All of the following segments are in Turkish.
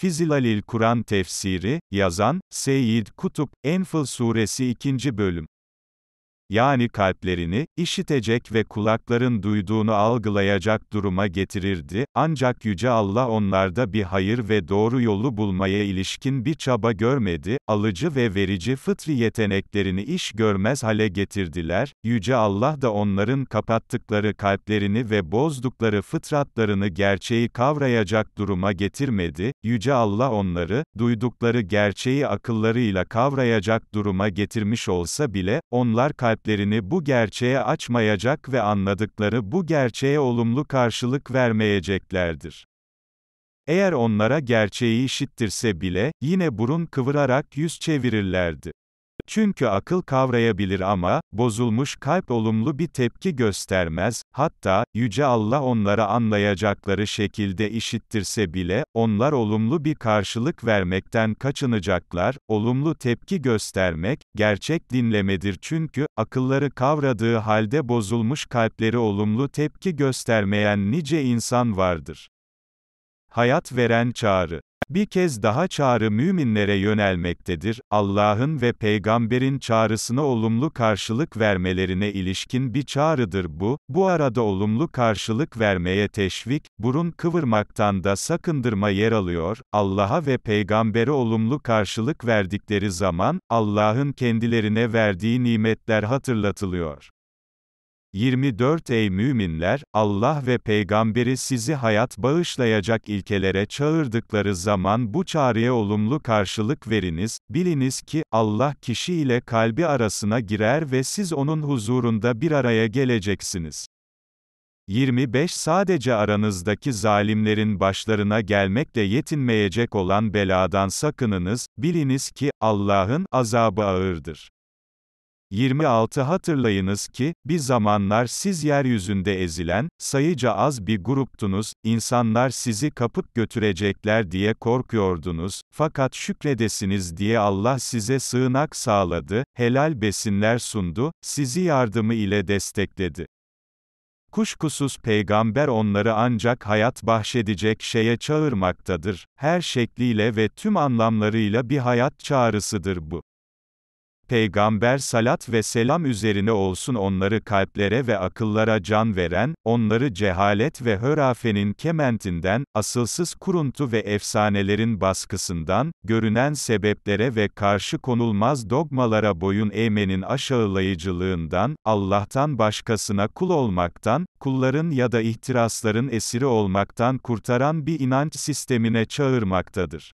Fizilalil Kur'an tefsiri, yazan, Seyyid Kutup, Enfıl Suresi 2. Bölüm yani kalplerini, işitecek ve kulakların duyduğunu algılayacak duruma getirirdi, ancak Yüce Allah onlarda bir hayır ve doğru yolu bulmaya ilişkin bir çaba görmedi, alıcı ve verici fıtri yeteneklerini iş görmez hale getirdiler, Yüce Allah da onların kapattıkları kalplerini ve bozdukları fıtratlarını gerçeği kavrayacak duruma getirmedi, Yüce Allah onları, duydukları gerçeği akıllarıyla kavrayacak duruma getirmiş olsa bile, onlar kalplerini kalplerini bu gerçeğe açmayacak ve anladıkları bu gerçeğe olumlu karşılık vermeyeceklerdir. Eğer onlara gerçeği işittirse bile, yine burun kıvırarak yüz çevirirlerdi. Çünkü akıl kavrayabilir ama, bozulmuş kalp olumlu bir tepki göstermez, hatta, Yüce Allah onlara anlayacakları şekilde işittirse bile, onlar olumlu bir karşılık vermekten kaçınacaklar, olumlu tepki göstermek, gerçek dinlemedir çünkü, akılları kavradığı halde bozulmuş kalpleri olumlu tepki göstermeyen nice insan vardır. Hayat veren çağrı bir kez daha çağrı müminlere yönelmektedir, Allah'ın ve peygamberin çağrısına olumlu karşılık vermelerine ilişkin bir çağrıdır bu, bu arada olumlu karşılık vermeye teşvik, burun kıvırmaktan da sakındırma yer alıyor, Allah'a ve peygambere olumlu karşılık verdikleri zaman, Allah'ın kendilerine verdiği nimetler hatırlatılıyor. 24 Ey müminler, Allah ve peygamberi sizi hayat bağışlayacak ilkelere çağırdıkları zaman bu çağrıya olumlu karşılık veriniz, biliniz ki, Allah kişi ile kalbi arasına girer ve siz onun huzurunda bir araya geleceksiniz. 25 Sadece aranızdaki zalimlerin başlarına gelmekle yetinmeyecek olan beladan sakınınız, biliniz ki, Allah'ın azabı ağırdır. 26 Hatırlayınız ki, bir zamanlar siz yeryüzünde ezilen, sayıca az bir gruptunuz, insanlar sizi kapıp götürecekler diye korkuyordunuz, fakat şükredesiniz diye Allah size sığınak sağladı, helal besinler sundu, sizi yardımı ile destekledi. Kuşkusuz peygamber onları ancak hayat bahşedecek şeye çağırmaktadır, her şekliyle ve tüm anlamlarıyla bir hayat çağrısıdır bu. Peygamber salat ve selam üzerine olsun onları kalplere ve akıllara can veren, onları cehalet ve hörafenin kementinden, asılsız kuruntu ve efsanelerin baskısından, görünen sebeplere ve karşı konulmaz dogmalara boyun eğmenin aşağılayıcılığından, Allah'tan başkasına kul olmaktan, kulların ya da ihtirasların esiri olmaktan kurtaran bir inanç sistemine çağırmaktadır.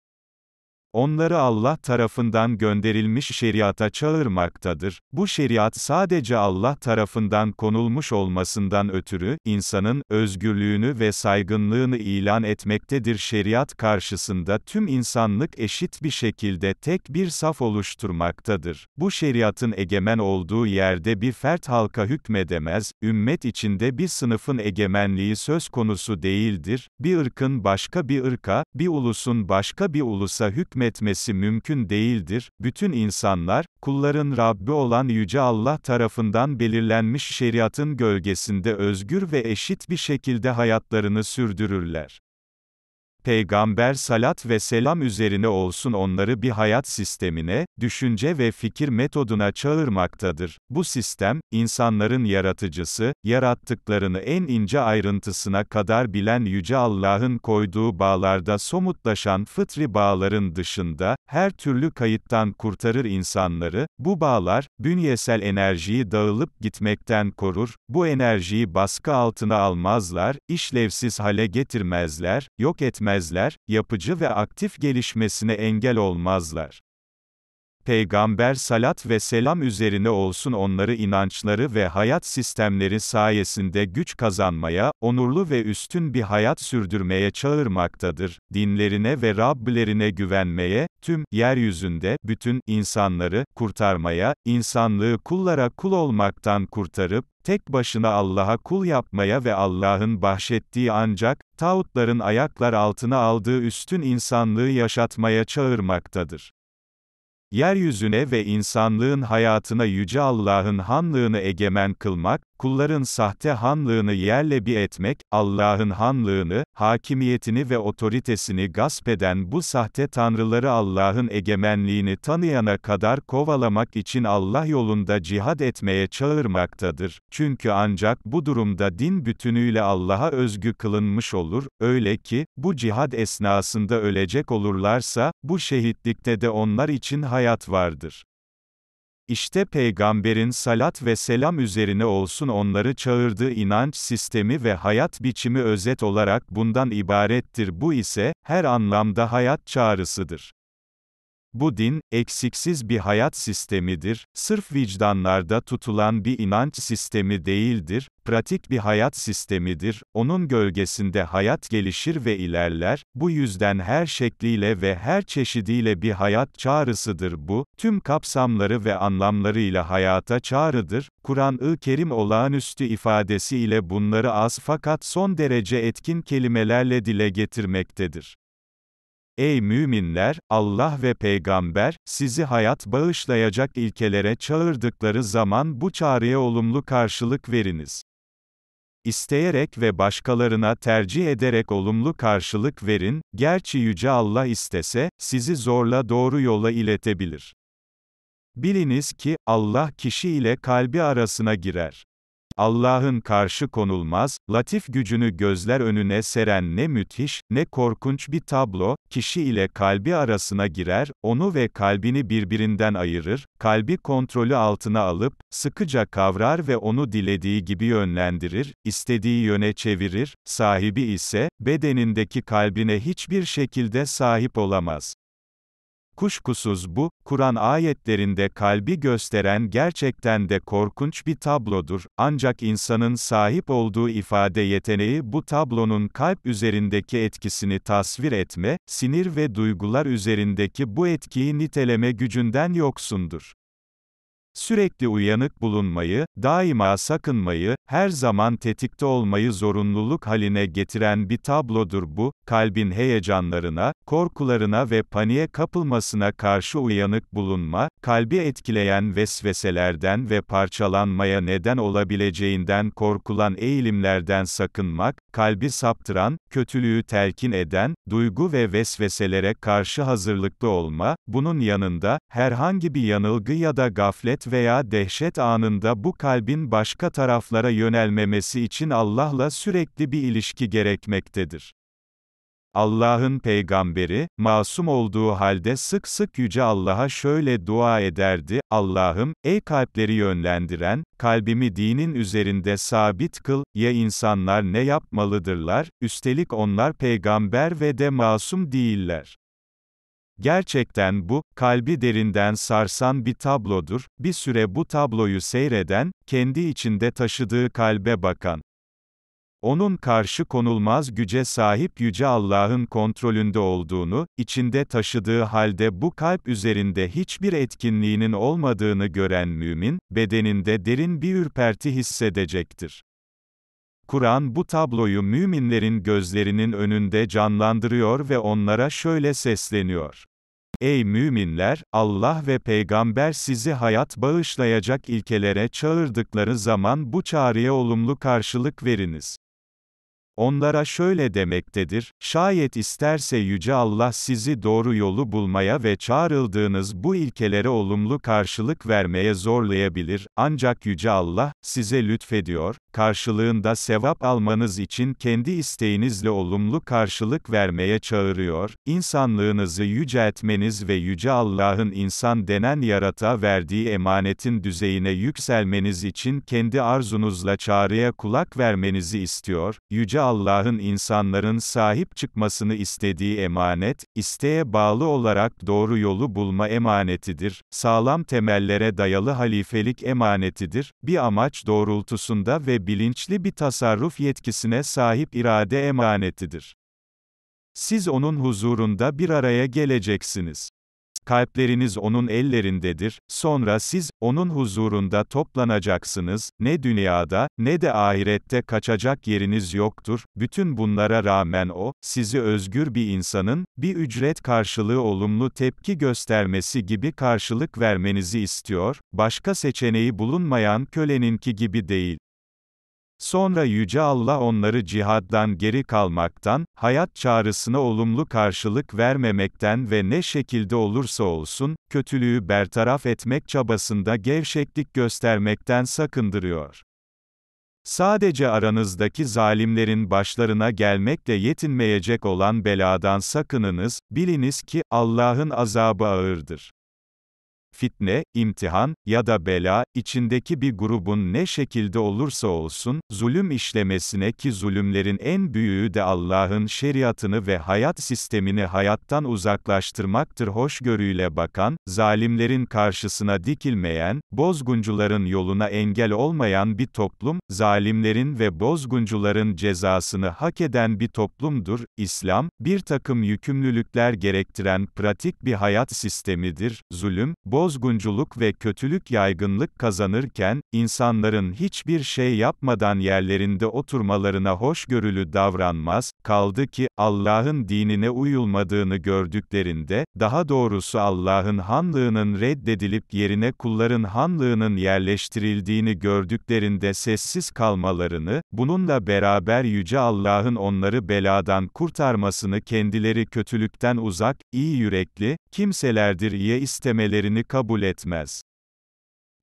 Onları Allah tarafından gönderilmiş şeriata çağırmaktadır. Bu şeriat sadece Allah tarafından konulmuş olmasından ötürü, insanın, özgürlüğünü ve saygınlığını ilan etmektedir. Şeriat karşısında tüm insanlık eşit bir şekilde tek bir saf oluşturmaktadır. Bu şeriatın egemen olduğu yerde bir fert halka hükmedemez, ümmet içinde bir sınıfın egemenliği söz konusu değildir, bir ırkın başka bir ırka, bir ulusun başka bir ulusa hükmedemez hükmetmesi mümkün değildir. Bütün insanlar, kulların Rabbi olan Yüce Allah tarafından belirlenmiş şeriatın gölgesinde özgür ve eşit bir şekilde hayatlarını sürdürürler. Peygamber salat ve selam üzerine olsun onları bir hayat sistemine, düşünce ve fikir metoduna çağırmaktadır. Bu sistem, insanların yaratıcısı, yarattıklarını en ince ayrıntısına kadar bilen Yüce Allah'ın koyduğu bağlarda somutlaşan fıtri bağların dışında, her türlü kayıttan kurtarır insanları, bu bağlar, bünyesel enerjiyi dağılıp gitmekten korur, bu enerjiyi baskı altına almazlar, işlevsiz hale getirmezler, yok etmezler, etmezler, yapıcı ve aktif gelişmesine engel olmazlar. Peygamber salat ve selam üzerine olsun onları inançları ve hayat sistemleri sayesinde güç kazanmaya, onurlu ve üstün bir hayat sürdürmeye çağırmaktadır. Dinlerine ve Rabblerine güvenmeye, tüm yeryüzünde bütün insanları kurtarmaya, insanlığı kullara kul olmaktan kurtarıp tek başına Allah'a kul yapmaya ve Allah'ın bahşettiği ancak tağutların ayaklar altına aldığı üstün insanlığı yaşatmaya çağırmaktadır. Yeryüzüne ve insanlığın hayatına Yüce Allah'ın hanlığını egemen kılmak, kulların sahte hanlığını yerle bir etmek, Allah'ın hanlığını, hakimiyetini ve otoritesini gasp eden bu sahte tanrıları Allah'ın egemenliğini tanıyana kadar kovalamak için Allah yolunda cihad etmeye çağırmaktadır. Çünkü ancak bu durumda din bütünüyle Allah'a özgü kılınmış olur, öyle ki, bu cihad esnasında ölecek olurlarsa, bu şehitlikte de onlar için hayat vardır. İşte peygamberin salat ve selam üzerine olsun onları çağırdığı inanç sistemi ve hayat biçimi özet olarak bundan ibarettir bu ise, her anlamda hayat çağrısıdır. Bu din, eksiksiz bir hayat sistemidir, sırf vicdanlarda tutulan bir inanç sistemi değildir, pratik bir hayat sistemidir, onun gölgesinde hayat gelişir ve ilerler, bu yüzden her şekliyle ve her çeşidiyle bir hayat çağrısıdır bu, tüm kapsamları ve anlamlarıyla hayata çağrıdır, Kur'an-ı Kerim olağanüstü ifadesiyle bunları az fakat son derece etkin kelimelerle dile getirmektedir. Ey müminler, Allah ve peygamber, sizi hayat bağışlayacak ilkelere çağırdıkları zaman bu çağrıya olumlu karşılık veriniz. İsteyerek ve başkalarına tercih ederek olumlu karşılık verin, gerçi Yüce Allah istese, sizi zorla doğru yola iletebilir. Biliniz ki, Allah kişi ile kalbi arasına girer. Allah'ın karşı konulmaz, latif gücünü gözler önüne seren ne müthiş, ne korkunç bir tablo, kişi ile kalbi arasına girer, onu ve kalbini birbirinden ayırır, kalbi kontrolü altına alıp, sıkıca kavrar ve onu dilediği gibi yönlendirir, istediği yöne çevirir, sahibi ise, bedenindeki kalbine hiçbir şekilde sahip olamaz. Kuşkusuz bu, Kur'an ayetlerinde kalbi gösteren gerçekten de korkunç bir tablodur, ancak insanın sahip olduğu ifade yeteneği bu tablonun kalp üzerindeki etkisini tasvir etme, sinir ve duygular üzerindeki bu etkiyi niteleme gücünden yoksundur sürekli uyanık bulunmayı, daima sakınmayı, her zaman tetikte olmayı zorunluluk haline getiren bir tablodur bu, kalbin heyecanlarına, korkularına ve paniğe kapılmasına karşı uyanık bulunma, kalbi etkileyen vesveselerden ve parçalanmaya neden olabileceğinden korkulan eğilimlerden sakınmak, kalbi saptıran, kötülüğü telkin eden, duygu ve vesveselere karşı hazırlıklı olma, bunun yanında, herhangi bir yanılgı ya da gaflet veya dehşet anında bu kalbin başka taraflara yönelmemesi için Allah'la sürekli bir ilişki gerekmektedir. Allah'ın peygamberi, masum olduğu halde sık sık Yüce Allah'a şöyle dua ederdi, Allah'ım, ey kalpleri yönlendiren, kalbimi dinin üzerinde sabit kıl, ya insanlar ne yapmalıdırlar, üstelik onlar peygamber ve de masum değiller. Gerçekten bu, kalbi derinden sarsan bir tablodur, bir süre bu tabloyu seyreden, kendi içinde taşıdığı kalbe bakan. Onun karşı konulmaz güce sahip yüce Allah'ın kontrolünde olduğunu, içinde taşıdığı halde bu kalp üzerinde hiçbir etkinliğinin olmadığını gören mümin, bedeninde derin bir ürperti hissedecektir. Kur'an bu tabloyu müminlerin gözlerinin önünde canlandırıyor ve onlara şöyle sesleniyor. Ey müminler, Allah ve peygamber sizi hayat bağışlayacak ilkelere çağırdıkları zaman bu çağrıya olumlu karşılık veriniz. Onlara şöyle demektedir, şayet isterse Yüce Allah sizi doğru yolu bulmaya ve çağrıldığınız bu ilkelere olumlu karşılık vermeye zorlayabilir, ancak Yüce Allah, size lütfediyor, karşılığında sevap almanız için kendi isteğinizle olumlu karşılık vermeye çağırıyor, insanlığınızı yüceltmeniz ve Yüce Allah'ın insan denen yarata verdiği emanetin düzeyine yükselmeniz için kendi arzunuzla çağrıya kulak vermenizi istiyor, Yüce Allah'ın insanların sahip çıkmasını istediği emanet, isteğe bağlı olarak doğru yolu bulma emanetidir, sağlam temellere dayalı halifelik emanetidir, bir amaç doğrultusunda ve bilinçli bir tasarruf yetkisine sahip irade emanetidir. Siz onun huzurunda bir araya geleceksiniz. Kalpleriniz onun ellerindedir, sonra siz, onun huzurunda toplanacaksınız, ne dünyada, ne de ahirette kaçacak yeriniz yoktur, bütün bunlara rağmen o, sizi özgür bir insanın, bir ücret karşılığı olumlu tepki göstermesi gibi karşılık vermenizi istiyor, başka seçeneği bulunmayan köleninki gibi değil. Sonra Yüce Allah onları cihattan geri kalmaktan, hayat çağrısına olumlu karşılık vermemekten ve ne şekilde olursa olsun, kötülüğü bertaraf etmek çabasında gevşeklik göstermekten sakındırıyor. Sadece aranızdaki zalimlerin başlarına gelmekle yetinmeyecek olan beladan sakınınız, biliniz ki, Allah'ın azabı ağırdır fitne, imtihan ya da bela, içindeki bir grubun ne şekilde olursa olsun, zulüm işlemesine ki zulümlerin en büyüğü de Allah'ın şeriatını ve hayat sistemini hayattan uzaklaştırmaktır hoşgörüyle bakan, zalimlerin karşısına dikilmeyen, bozguncuların yoluna engel olmayan bir toplum, zalimlerin ve bozguncuların cezasını hak eden bir toplumdur. İslam, bir takım yükümlülükler gerektiren pratik bir hayat sistemidir. Zulüm, boz bozgunculuk ve kötülük yaygınlık kazanırken, insanların hiçbir şey yapmadan yerlerinde oturmalarına hoşgörülü davranmaz, kaldı ki, Allah'ın dinine uyulmadığını gördüklerinde, daha doğrusu Allah'ın hanlığının reddedilip yerine kulların hanlığının yerleştirildiğini gördüklerinde sessiz kalmalarını, bununla beraber Yüce Allah'ın onları beladan kurtarmasını kendileri kötülükten uzak, iyi yürekli, kimselerdir iye istemelerini kabul etmez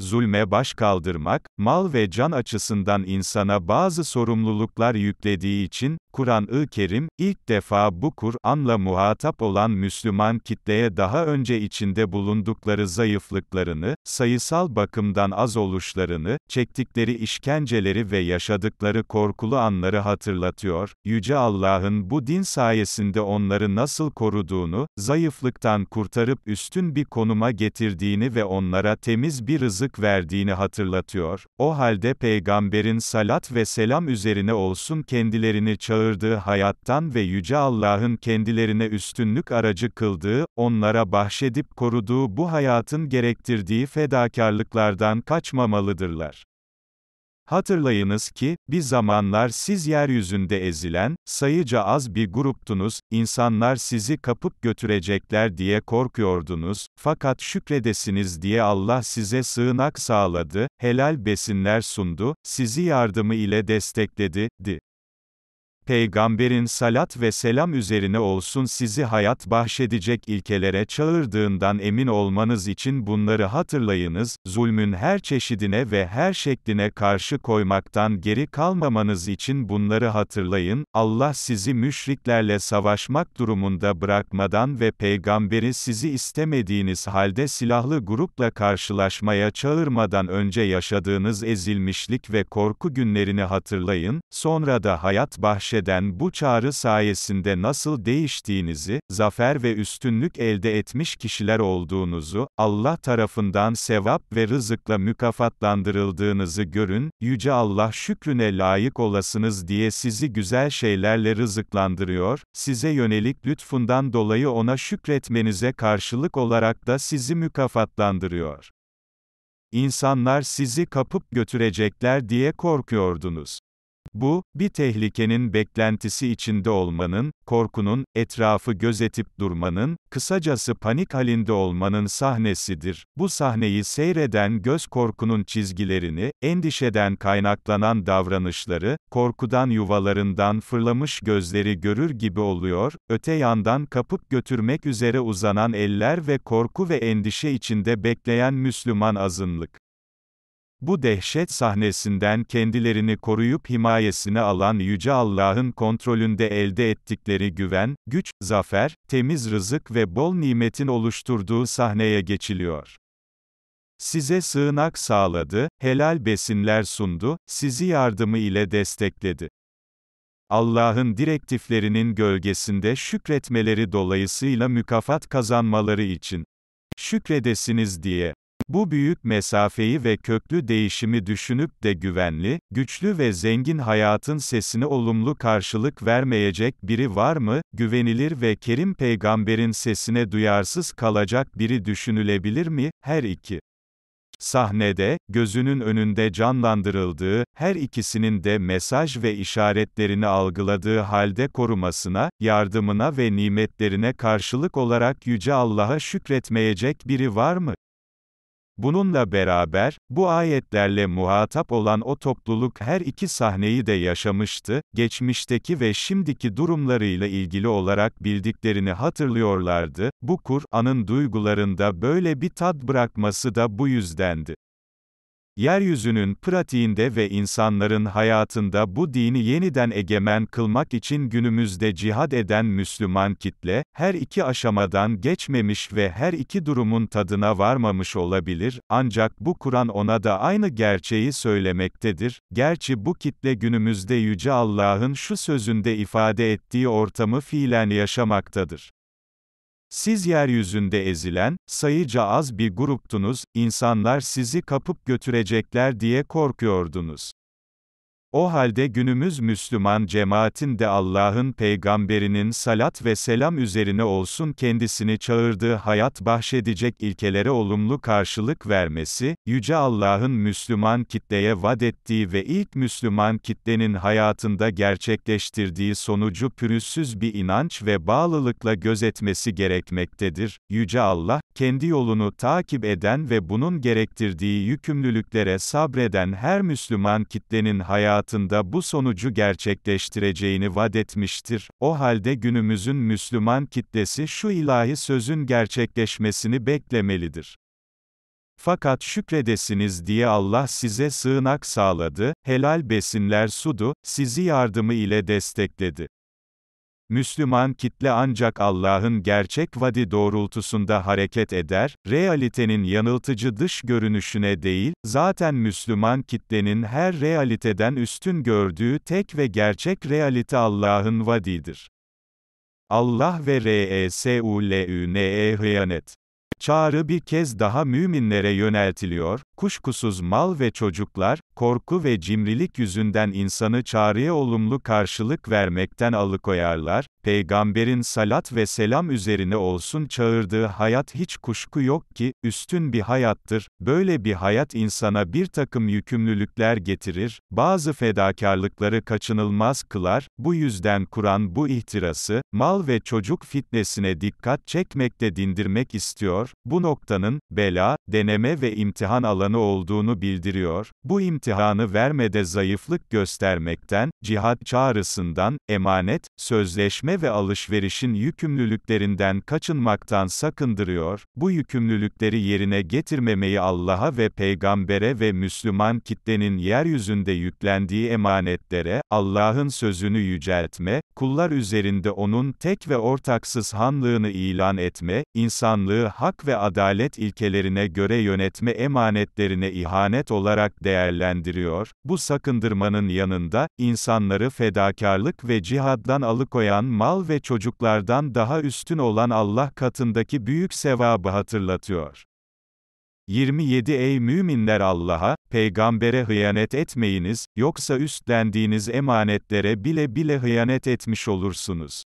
zulme baş kaldırmak, mal ve can açısından insana bazı sorumluluklar yüklediği için, Kur'an-ı Kerim, ilk defa bu Kur'an'la muhatap olan Müslüman kitleye daha önce içinde bulundukları zayıflıklarını, sayısal bakımdan az oluşlarını, çektikleri işkenceleri ve yaşadıkları korkulu anları hatırlatıyor, Yüce Allah'ın bu din sayesinde onları nasıl koruduğunu, zayıflıktan kurtarıp üstün bir konuma getirdiğini ve onlara temiz bir rızık karşılık verdiğini hatırlatıyor, o halde Peygamberin salat ve selam üzerine olsun kendilerini çağırdığı hayattan ve Yüce Allah'ın kendilerine üstünlük aracı kıldığı, onlara bahşedip koruduğu bu hayatın gerektirdiği fedakarlıklardan kaçmamalıdırlar. Hatırlayınız ki, bir zamanlar siz yeryüzünde ezilen, sayıca az bir gruptunuz, insanlar sizi kapıp götürecekler diye korkuyordunuz, fakat şükredesiniz diye Allah size sığınak sağladı, helal besinler sundu, sizi yardımı ile destekledi, di. Peygamberin salat ve selam üzerine olsun sizi hayat bahşedecek ilkelere çağırdığından emin olmanız için bunları hatırlayınız, zulmün her çeşidine ve her şekline karşı koymaktan geri kalmamanız için bunları hatırlayın, Allah sizi müşriklerle savaşmak durumunda bırakmadan ve peygamberi sizi istemediğiniz halde silahlı grupla karşılaşmaya çağırmadan önce yaşadığınız ezilmişlik ve korku günlerini hatırlayın, sonra da hayat bahşedecek eden bu çağrı sayesinde nasıl değiştiğinizi, zafer ve üstünlük elde etmiş kişiler olduğunuzu, Allah tarafından sevap ve rızıkla mükafatlandırıldığınızı görün, Yüce Allah şükrüne layık olasınız diye sizi güzel şeylerle rızıklandırıyor, size yönelik lütfundan dolayı ona şükretmenize karşılık olarak da sizi mükafatlandırıyor. İnsanlar sizi kapıp götürecekler diye korkuyordunuz. Bu, bir tehlikenin beklentisi içinde olmanın, korkunun, etrafı gözetip durmanın, kısacası panik halinde olmanın sahnesidir. Bu sahneyi seyreden göz korkunun çizgilerini, endişeden kaynaklanan davranışları, korkudan yuvalarından fırlamış gözleri görür gibi oluyor, öte yandan kapıp götürmek üzere uzanan eller ve korku ve endişe içinde bekleyen Müslüman azınlık. Bu dehşet sahnesinden kendilerini koruyup himayesini alan Yüce Allah'ın kontrolünde elde ettikleri güven, güç, zafer, temiz rızık ve bol nimetin oluşturduğu sahneye geçiliyor. Size sığınak sağladı, helal besinler sundu, sizi yardımı ile destekledi. Allah'ın direktiflerinin gölgesinde şükretmeleri dolayısıyla mükafat kazanmaları için şükredesiniz diye bu büyük mesafeyi ve köklü değişimi düşünüp de güvenli, güçlü ve zengin hayatın sesini olumlu karşılık vermeyecek biri var mı? Güvenilir ve kerim peygamberin sesine duyarsız kalacak biri düşünülebilir mi? Her iki Sahnede, gözünün önünde canlandırıldığı, her ikisinin de mesaj ve işaretlerini algıladığı halde korumasına, yardımına ve nimetlerine karşılık olarak Yüce Allah'a şükretmeyecek biri var mı? Bununla beraber, bu ayetlerle muhatap olan o topluluk her iki sahneyi de yaşamıştı, geçmişteki ve şimdiki durumlarıyla ilgili olarak bildiklerini hatırlıyorlardı, bu Kur'an'ın duygularında böyle bir tat bırakması da bu yüzdendi. Yeryüzünün pratiğinde ve insanların hayatında bu dini yeniden egemen kılmak için günümüzde cihad eden Müslüman kitle, her iki aşamadan geçmemiş ve her iki durumun tadına varmamış olabilir, ancak bu Kur'an ona da aynı gerçeği söylemektedir. Gerçi bu kitle günümüzde Yüce Allah'ın şu sözünde ifade ettiği ortamı fiilen yaşamaktadır. Siz yeryüzünde ezilen, sayıca az bir gruptunuz, insanlar sizi kapıp götürecekler diye korkuyordunuz. O halde günümüz Müslüman cemaatin de Allah'ın peygamberinin salat ve selam üzerine olsun kendisini çağırdığı hayat bahşedecek ilkelere olumlu karşılık vermesi, Yüce Allah'ın Müslüman kitleye vaat ettiği ve ilk Müslüman kitlenin hayatında gerçekleştirdiği sonucu pürüzsüz bir inanç ve bağlılıkla gözetmesi gerekmektedir. Yüce Allah, kendi yolunu takip eden ve bunun gerektirdiği yükümlülüklere sabreden her Müslüman kitlenin hayatında bu sonucu gerçekleştireceğini vaat O halde günümüzün Müslüman kitlesi şu ilahi sözün gerçekleşmesini beklemelidir. Fakat şükredesiniz diye Allah size sığınak sağladı, helal besinler sudu, sizi yardımı ile destekledi. Müslüman kitle ancak Allah'ın gerçek vadi doğrultusunda hareket eder, realitenin yanıltıcı dış görünüşüne değil, zaten Müslüman kitlenin her realiteden üstün gördüğü tek ve gerçek realite Allah'ın vadidir. Allah ve R.E.S.U.L.Ü.N.E. hıyanet. Çağrı bir kez daha müminlere yöneltiliyor, Kuşkusuz mal ve çocuklar, korku ve cimrilik yüzünden insanı çağrıya olumlu karşılık vermekten alıkoyarlar, Peygamberin salat ve selam üzerine olsun çağırdığı hayat hiç kuşku yok ki, üstün bir hayattır, böyle bir hayat insana bir takım yükümlülükler getirir, bazı fedakarlıkları kaçınılmaz kılar, bu yüzden Kur'an bu ihtirası, mal ve çocuk fitnesine dikkat çekmekte dindirmek istiyor, bu noktanın, bela, deneme ve imtihan alanı, alanı olduğunu bildiriyor, bu imtihanı vermede zayıflık göstermekten, cihat çağrısından, emanet, sözleşme ve alışverişin yükümlülüklerinden kaçınmaktan sakındırıyor, bu yükümlülükleri yerine getirmemeyi Allah'a ve peygambere ve Müslüman kitlenin yeryüzünde yüklendiği emanetlere, Allah'ın sözünü yüceltme, kullar üzerinde onun tek ve ortaksız hanlığını ilan etme, insanlığı hak ve adalet ilkelerine göre yönetme emanet kıymetlerine ihanet olarak değerlendiriyor, bu sakındırmanın yanında, insanları fedakarlık ve cihaddan alıkoyan mal ve çocuklardan daha üstün olan Allah katındaki büyük sevabı hatırlatıyor. 27 Ey müminler Allah'a, peygambere hıyanet etmeyiniz, yoksa üstlendiğiniz emanetlere bile bile hıyanet etmiş olursunuz.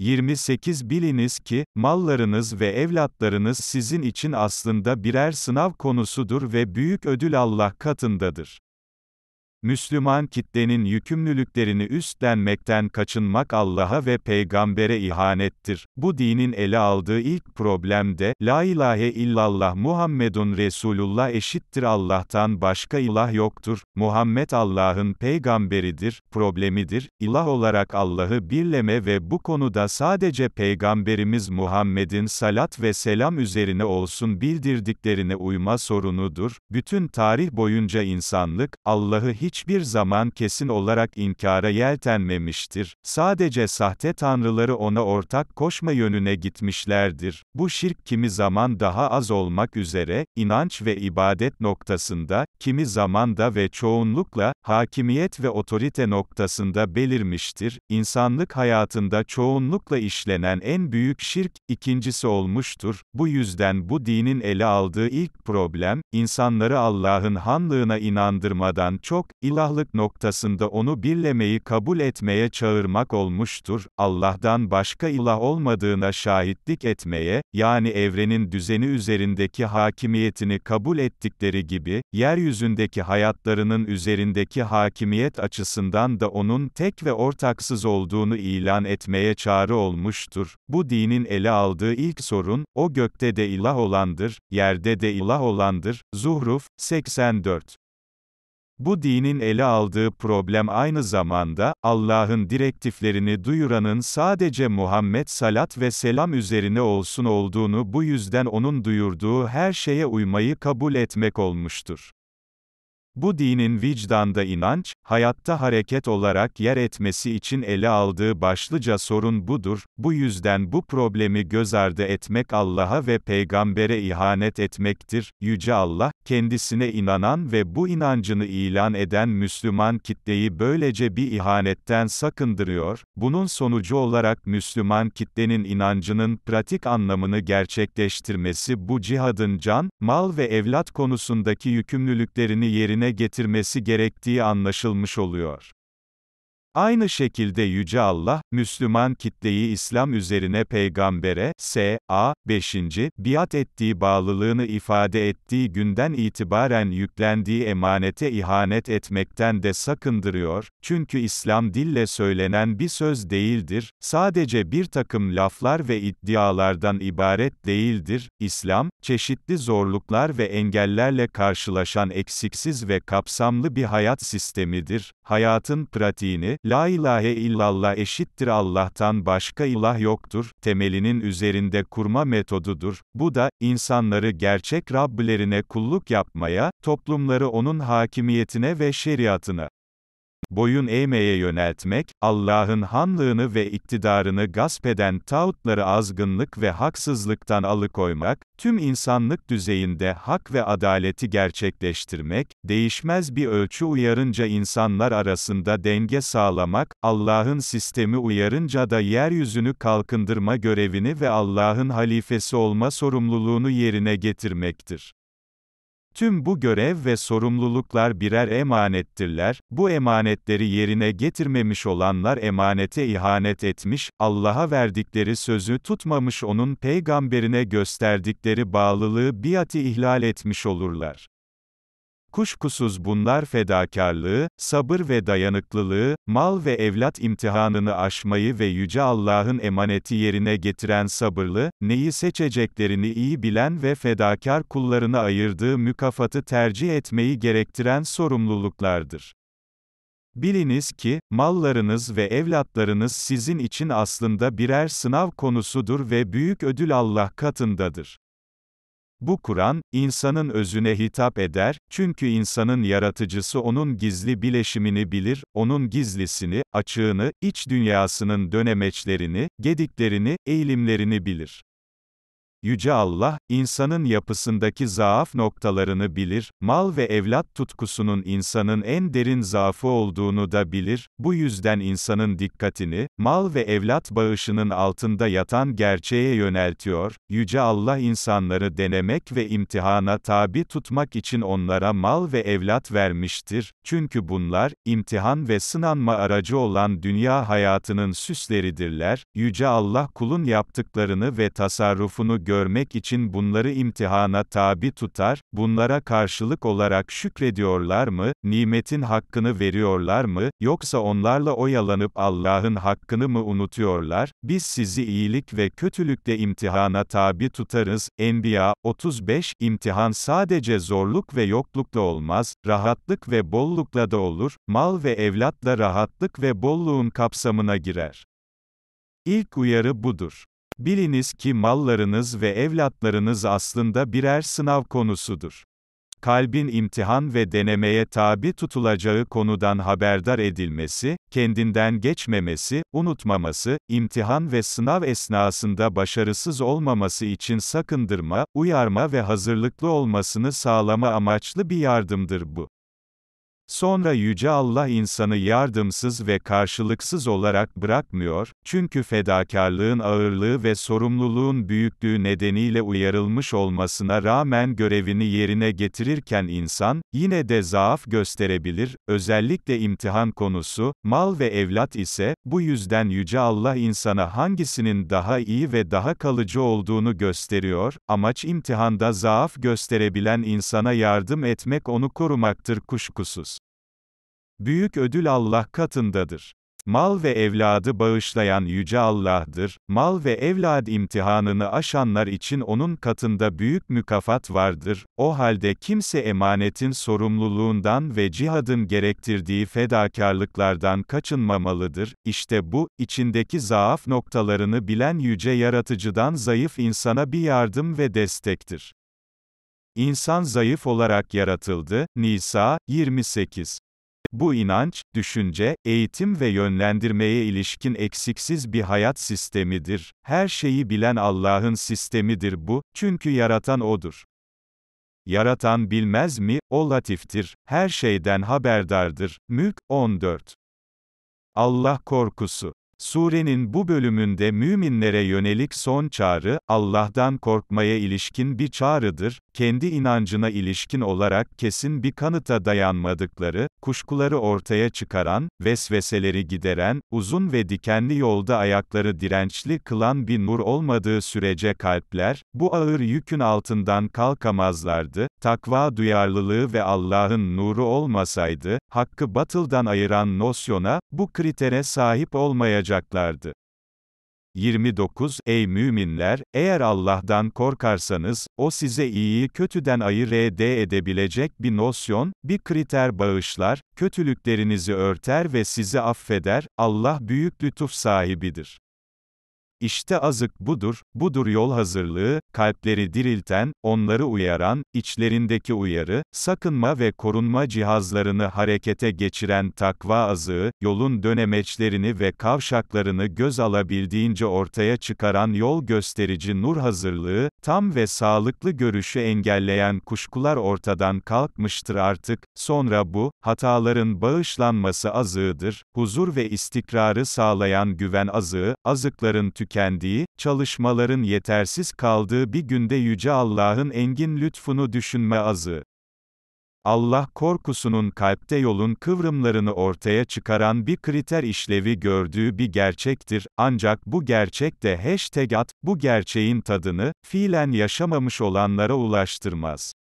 28 Biliniz ki, mallarınız ve evlatlarınız sizin için aslında birer sınav konusudur ve büyük ödül Allah katındadır. Müslüman kitlenin yükümlülüklerini üstlenmekten kaçınmak Allah'a ve peygambere ihanettir. Bu dinin ele aldığı ilk problem de, La ilahe illallah Muhammedun Resulullah eşittir Allah'tan başka ilah yoktur, Muhammed Allah'ın peygamberidir, problemidir, ilah olarak Allah'ı birleme ve bu konuda sadece peygamberimiz Muhammed'in salat ve selam üzerine olsun bildirdiklerine uyma sorunudur. Bütün tarih boyunca insanlık, Allah'ı hiç hiçbir zaman kesin olarak inkara yeltenmemiştir. Sadece sahte tanrıları ona ortak koşma yönüne gitmişlerdir. Bu şirk kimi zaman daha az olmak üzere, inanç ve ibadet noktasında, kimi zaman da ve çoğunlukla, hakimiyet ve otorite noktasında belirmiştir. İnsanlık hayatında çoğunlukla işlenen en büyük şirk, ikincisi olmuştur. Bu yüzden bu dinin ele aldığı ilk problem, insanları Allah'ın hanlığına inandırmadan çok, ilahlık noktasında onu birlemeyi kabul etmeye çağırmak olmuştur, Allah'tan başka ilah olmadığına şahitlik etmeye, yani evrenin düzeni üzerindeki hakimiyetini kabul ettikleri gibi, yeryüzündeki hayatlarının üzerindeki hakimiyet açısından da onun tek ve ortaksız olduğunu ilan etmeye çağrı olmuştur. Bu dinin ele aldığı ilk sorun, o gökte de ilah olandır, yerde de ilah olandır. Zuhruf, 84 bu dinin ele aldığı problem aynı zamanda, Allah'ın direktiflerini duyuranın sadece Muhammed salat ve selam üzerine olsun olduğunu bu yüzden onun duyurduğu her şeye uymayı kabul etmek olmuştur. Bu dinin vicdanda inanç, hayatta hareket olarak yer etmesi için ele aldığı başlıca sorun budur, bu yüzden bu problemi göz ardı etmek Allah'a ve peygambere ihanet etmektir. Yüce Allah, kendisine inanan ve bu inancını ilan eden Müslüman kitleyi böylece bir ihanetten sakındırıyor, bunun sonucu olarak Müslüman kitlenin inancının pratik anlamını gerçekleştirmesi bu cihadın can, mal ve evlat konusundaki yükümlülüklerini yerine getirmesi gerektiği anlaşılmış oluyor. Aynı şekilde Yüce Allah, Müslüman kitleyi İslam üzerine peygambere, S.A. 5. biat ettiği bağlılığını ifade ettiği günden itibaren yüklendiği emanete ihanet etmekten de sakındırıyor, çünkü İslam dille söylenen bir söz değildir, sadece bir takım laflar ve iddialardan ibaret değildir, İslam, çeşitli zorluklar ve engellerle karşılaşan eksiksiz ve kapsamlı bir hayat sistemidir, hayatın pratiğini, La ilahe illallah eşittir Allah'tan başka ilah yoktur, temelinin üzerinde kurma metodudur. Bu da, insanları gerçek Rabbilerine kulluk yapmaya, toplumları onun hakimiyetine ve şeriatına boyun eğmeye yöneltmek, Allah'ın hanlığını ve iktidarını gasp eden tağutları azgınlık ve haksızlıktan alıkoymak, tüm insanlık düzeyinde hak ve adaleti gerçekleştirmek, değişmez bir ölçü uyarınca insanlar arasında denge sağlamak, Allah'ın sistemi uyarınca da yeryüzünü kalkındırma görevini ve Allah'ın halifesi olma sorumluluğunu yerine getirmektir. Tüm bu görev ve sorumluluklar birer emanettirler, bu emanetleri yerine getirmemiş olanlar emanete ihanet etmiş, Allah'a verdikleri sözü tutmamış onun peygamberine gösterdikleri bağlılığı biati ihlal etmiş olurlar. Kuşkusuz bunlar fedakarlığı, sabır ve dayanıklılığı, mal ve evlat imtihanını aşmayı ve Yüce Allah'ın emaneti yerine getiren sabırlı, neyi seçeceklerini iyi bilen ve fedakar kullarına ayırdığı mükafatı tercih etmeyi gerektiren sorumluluklardır. Biliniz ki, mallarınız ve evlatlarınız sizin için aslında birer sınav konusudur ve büyük ödül Allah katındadır. Bu Kur'an, insanın özüne hitap eder, çünkü insanın yaratıcısı onun gizli bileşimini bilir, onun gizlisini, açığını, iç dünyasının dönemeçlerini, gediklerini, eğilimlerini bilir. Yüce Allah, insanın yapısındaki zaaf noktalarını bilir, mal ve evlat tutkusunun insanın en derin zaafı olduğunu da bilir, bu yüzden insanın dikkatini, mal ve evlat bağışının altında yatan gerçeğe yöneltiyor, Yüce Allah insanları denemek ve imtihana tabi tutmak için onlara mal ve evlat vermiştir, çünkü bunlar, imtihan ve sınanma aracı olan dünya hayatının süsleridirler, Yüce Allah kulun yaptıklarını ve tasarrufunu görmek için bunları imtihana tabi tutar, bunlara karşılık olarak şükrediyorlar mı, nimetin hakkını veriyorlar mı, yoksa onlarla oyalanıp Allah'ın hakkını mı unutuyorlar, biz sizi iyilik ve kötülükte imtihana tabi tutarız, Enbiya, 35, imtihan sadece zorluk ve yoklukla olmaz, rahatlık ve bollukla da olur, mal ve evlatla rahatlık ve bolluğun kapsamına girer. İlk uyarı budur. Biliniz ki mallarınız ve evlatlarınız aslında birer sınav konusudur. Kalbin imtihan ve denemeye tabi tutulacağı konudan haberdar edilmesi, kendinden geçmemesi, unutmaması, imtihan ve sınav esnasında başarısız olmaması için sakındırma, uyarma ve hazırlıklı olmasını sağlama amaçlı bir yardımdır bu. Sonra Yüce Allah insanı yardımsız ve karşılıksız olarak bırakmıyor, çünkü fedakarlığın ağırlığı ve sorumluluğun büyüklüğü nedeniyle uyarılmış olmasına rağmen görevini yerine getirirken insan, yine de zaaf gösterebilir, özellikle imtihan konusu, mal ve evlat ise, bu yüzden Yüce Allah insana hangisinin daha iyi ve daha kalıcı olduğunu gösteriyor, amaç imtihanda zaaf gösterebilen insana yardım etmek onu korumaktır kuşkusuz. Büyük ödül Allah katındadır. Mal ve evladı bağışlayan Yüce Allah'dır, mal ve evlad imtihanını aşanlar için onun katında büyük mükafat vardır, o halde kimse emanetin sorumluluğundan ve cihadın gerektirdiği fedakarlıklardan kaçınmamalıdır, İşte bu, içindeki zaaf noktalarını bilen Yüce Yaratıcıdan zayıf insana bir yardım ve destektir. İnsan zayıf olarak yaratıldı, Nisa, 28. Bu inanç, düşünce, eğitim ve yönlendirmeye ilişkin eksiksiz bir hayat sistemidir. Her şeyi bilen Allah'ın sistemidir bu, çünkü yaratan O'dur. Yaratan bilmez mi, o latiftir, her şeyden haberdardır. Mülk 14. Allah korkusu. Surenin bu bölümünde müminlere yönelik son çağrı, Allah'tan korkmaya ilişkin bir çağrıdır, kendi inancına ilişkin olarak kesin bir kanıta dayanmadıkları, kuşkuları ortaya çıkaran, vesveseleri gideren, uzun ve dikenli yolda ayakları dirençli kılan bir nur olmadığı sürece kalpler, bu ağır yükün altından kalkamazlardı, takva duyarlılığı ve Allah'ın nuru olmasaydı, hakkı batıldan ayıran nosyona, bu kritere sahip olmayacaklardı. 29, Ey müminler, eğer Allah'tan korkarsanız, o size iyiyi kötüden ayır edebilecek bir nosyon, bir kriter bağışlar, kötülüklerinizi örter ve sizi affeder, Allah büyük lütuf sahibidir. İşte azık budur, budur yol hazırlığı, kalpleri dirilten, onları uyaran, içlerindeki uyarı, sakınma ve korunma cihazlarını harekete geçiren takva azığı, yolun dönemeçlerini ve kavşaklarını göz alabildiğince ortaya çıkaran yol gösterici nur hazırlığı, tam ve sağlıklı görüşü engelleyen kuşkular ortadan kalkmıştır artık, sonra bu, hataların bağışlanması azığıdır, huzur ve istikrarı sağlayan güven azığı, azıkların tükenmesi, tükendiği, çalışmaların yetersiz kaldığı bir günde Yüce Allah'ın engin lütfunu düşünme azı. Allah korkusunun kalpte yolun kıvrımlarını ortaya çıkaran bir kriter işlevi gördüğü bir gerçektir, ancak bu gerçek de hashtag at, bu gerçeğin tadını, fiilen yaşamamış olanlara ulaştırmaz.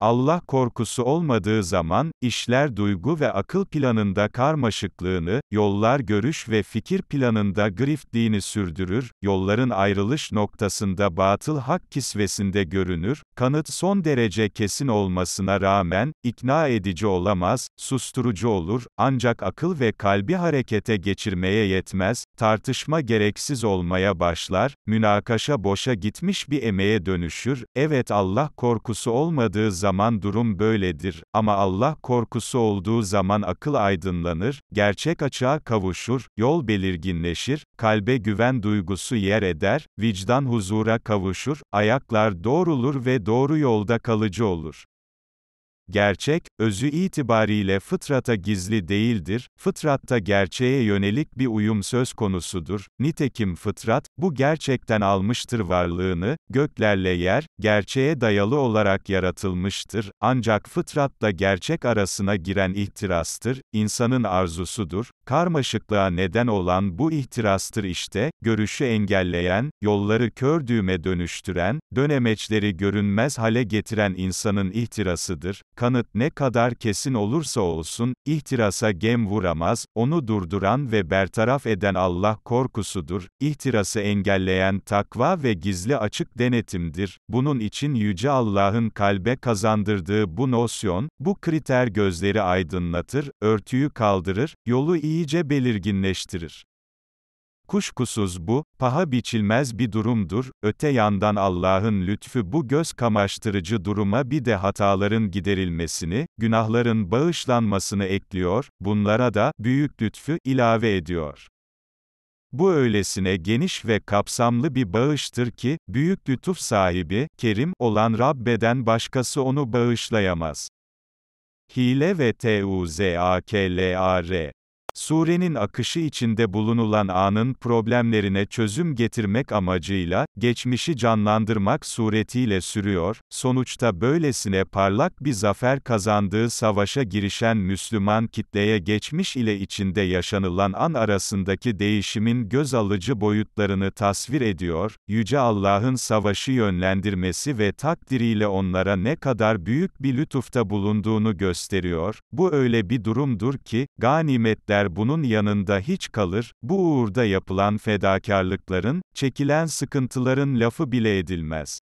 Allah korkusu olmadığı zaman, işler duygu ve akıl planında karmaşıklığını, yollar görüş ve fikir planında griftliğini sürdürür, yolların ayrılış noktasında batıl hak kisvesinde görünür, kanıt son derece kesin olmasına rağmen, ikna edici olamaz, susturucu olur, ancak akıl ve kalbi harekete geçirmeye yetmez, tartışma gereksiz olmaya başlar, münakaşa boşa gitmiş bir emeğe dönüşür, evet Allah korkusu olmadığı zaman, zaman durum böyledir, ama Allah korkusu olduğu zaman akıl aydınlanır, gerçek açığa kavuşur, yol belirginleşir, kalbe güven duygusu yer eder, vicdan huzura kavuşur, ayaklar doğrulur ve doğru yolda kalıcı olur. Gerçek, özü itibariyle fıtrata gizli değildir, fıtratta gerçeğe yönelik bir uyum söz konusudur, nitekim fıtrat, bu gerçekten almıştır varlığını, göklerle yer, gerçeğe dayalı olarak yaratılmıştır, ancak fıtratla gerçek arasına giren ihtirastır, insanın arzusudur, karmaşıklığa neden olan bu ihtirastır işte, görüşü engelleyen, yolları kör düğme dönüştüren, dönemeçleri görünmez hale getiren insanın ihtirasıdır, kanıt ne kadar kesin olursa olsun, ihtirasa gem vuramaz, onu durduran ve bertaraf eden Allah korkusudur, ihtirası engelleyen takva ve gizli açık denetimdir, bunun için Yüce Allah'ın kalbe kazandırdığı bu nosyon, bu kriter gözleri aydınlatır, örtüyü kaldırır, yolu iyice belirginleştirir. Kuşkusuz bu, paha biçilmez bir durumdur, öte yandan Allah'ın lütfu bu göz kamaştırıcı duruma bir de hataların giderilmesini, günahların bağışlanmasını ekliyor, bunlara da, büyük lütfü, ilave ediyor. Bu öylesine geniş ve kapsamlı bir bağıştır ki, büyük lütuf sahibi, kerim olan Rabbe'den başkası onu bağışlayamaz. Hile ve tuzaklar Surenin akışı içinde bulunulan anın problemlerine çözüm getirmek amacıyla, geçmişi canlandırmak suretiyle sürüyor, sonuçta böylesine parlak bir zafer kazandığı savaşa girişen Müslüman kitleye geçmiş ile içinde yaşanılan an arasındaki değişimin göz alıcı boyutlarını tasvir ediyor, Yüce Allah'ın savaşı yönlendirmesi ve takdiriyle onlara ne kadar büyük bir lütufta bulunduğunu gösteriyor, bu öyle bir durumdur ki, ganimetler eğer bunun yanında hiç kalır, bu uğurda yapılan fedakarlıkların, çekilen sıkıntıların lafı bile edilmez.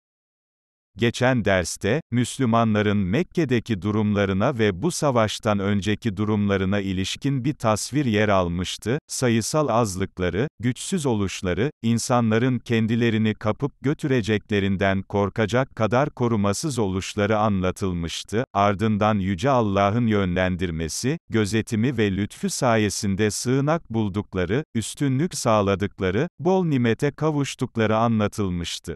Geçen derste, Müslümanların Mekke'deki durumlarına ve bu savaştan önceki durumlarına ilişkin bir tasvir yer almıştı, sayısal azlıkları, güçsüz oluşları, insanların kendilerini kapıp götüreceklerinden korkacak kadar korumasız oluşları anlatılmıştı, ardından Yüce Allah'ın yönlendirmesi, gözetimi ve lütfü sayesinde sığınak buldukları, üstünlük sağladıkları, bol nimete kavuştukları anlatılmıştı.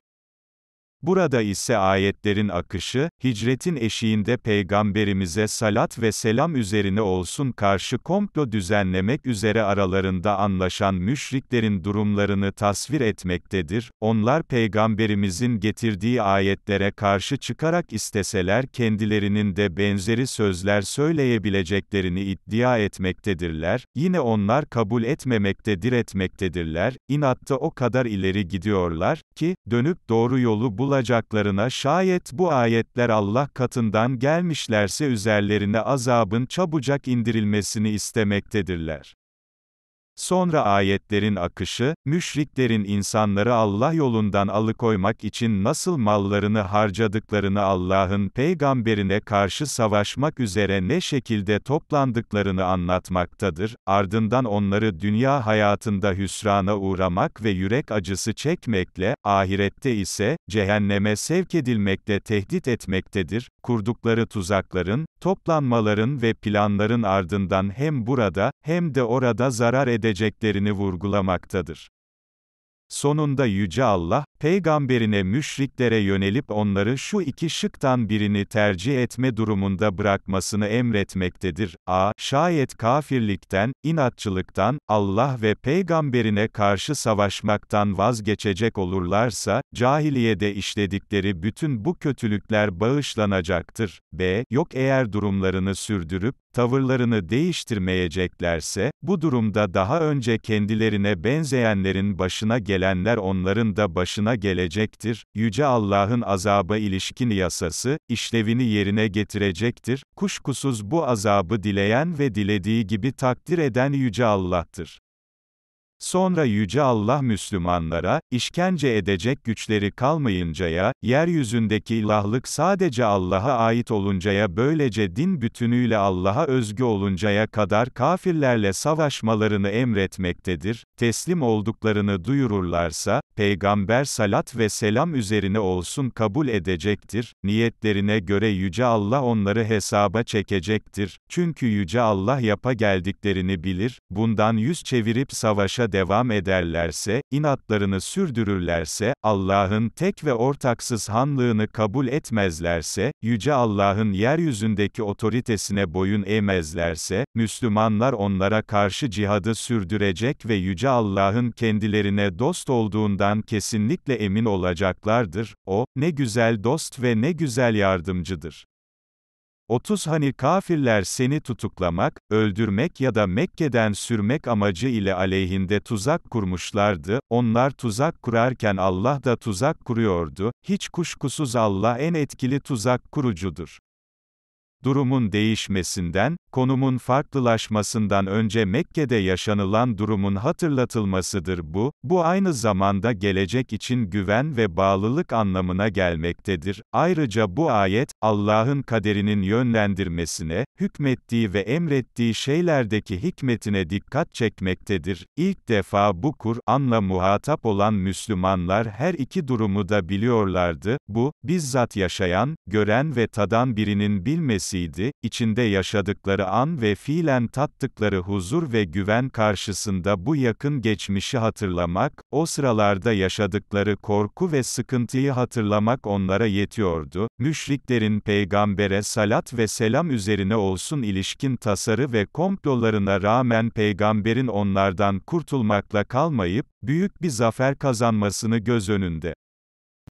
Burada ise ayetlerin akışı, hicretin eşiğinde peygamberimize salat ve selam üzerine olsun karşı komplo düzenlemek üzere aralarında anlaşan müşriklerin durumlarını tasvir etmektedir. Onlar peygamberimizin getirdiği ayetlere karşı çıkarak isteseler kendilerinin de benzeri sözler söyleyebileceklerini iddia etmektedirler. Yine onlar kabul etmemekte diretmektedirler. İnatta o kadar ileri gidiyorlar ki dönüp doğru yolu bul bulacaklarına şayet bu ayetler Allah katından gelmişlerse üzerlerine azabın çabucak indirilmesini istemektedirler. Sonra ayetlerin akışı, müşriklerin insanları Allah yolundan alıkoymak için nasıl mallarını harcadıklarını Allah'ın peygamberine karşı savaşmak üzere ne şekilde toplandıklarını anlatmaktadır, ardından onları dünya hayatında hüsrana uğramak ve yürek acısı çekmekle, ahirette ise, cehenneme sevk edilmekle tehdit etmektedir, kurdukları tuzakların, toplanmaların ve planların ardından hem burada, hem de orada zarar edilmektedir edeceklerini vurgulamaktadır. Sonunda Yüce Allah, peygamberine müşriklere yönelip onları şu iki şıktan birini tercih etme durumunda bırakmasını emretmektedir. A. Şayet kafirlikten, inatçılıktan, Allah ve peygamberine karşı savaşmaktan vazgeçecek olurlarsa, cahiliyede işledikleri bütün bu kötülükler bağışlanacaktır. B. Yok eğer durumlarını sürdürüp, tavırlarını değiştirmeyeceklerse, bu durumda daha önce kendilerine benzeyenlerin başına gelenler onların da başına meydana gelecektir, Yüce Allah'ın azaba ilişkin yasası, işlevini yerine getirecektir, kuşkusuz bu azabı dileyen ve dilediği gibi takdir eden Yüce Allah'tır. Sonra Yüce Allah Müslümanlara, işkence edecek güçleri kalmayıncaya, yeryüzündeki ilahlık sadece Allah'a ait oluncaya böylece din bütünüyle Allah'a özgü oluncaya kadar kafirlerle savaşmalarını emretmektedir, teslim olduklarını duyururlarsa, Peygamber salat ve selam üzerine olsun kabul edecektir, niyetlerine göre Yüce Allah onları hesaba çekecektir, çünkü Yüce Allah yapa geldiklerini bilir, bundan yüz çevirip savaşa devam ederlerse, inatlarını sürdürürlerse, Allah'ın tek ve ortaksız hanlığını kabul etmezlerse, Yüce Allah'ın yeryüzündeki otoritesine boyun eğmezlerse, Müslümanlar onlara karşı cihadı sürdürecek ve Yüce Allah'ın kendilerine dost olduğundan olduğundan kesinlikle emin olacaklardır, o, ne güzel dost ve ne güzel yardımcıdır. 30 Hani kafirler seni tutuklamak, öldürmek ya da Mekke'den sürmek amacı ile aleyhinde tuzak kurmuşlardı, onlar tuzak kurarken Allah da tuzak kuruyordu, hiç kuşkusuz Allah en etkili tuzak kurucudur durumun değişmesinden, konumun farklılaşmasından önce Mekke'de yaşanılan durumun hatırlatılmasıdır bu, bu aynı zamanda gelecek için güven ve bağlılık anlamına gelmektedir. Ayrıca bu ayet, Allah'ın kaderinin yönlendirmesine, hükmettiği ve emrettiği şeylerdeki hikmetine dikkat çekmektedir. İlk defa bu Kur'an'la muhatap olan Müslümanlar her iki durumu da biliyorlardı, bu, bizzat yaşayan, gören ve tadan birinin bilmesi kendisiydi, içinde yaşadıkları an ve fiilen tattıkları huzur ve güven karşısında bu yakın geçmişi hatırlamak, o sıralarda yaşadıkları korku ve sıkıntıyı hatırlamak onlara yetiyordu. Müşriklerin peygambere salat ve selam üzerine olsun ilişkin tasarı ve komplolarına rağmen peygamberin onlardan kurtulmakla kalmayıp, büyük bir zafer kazanmasını göz önünde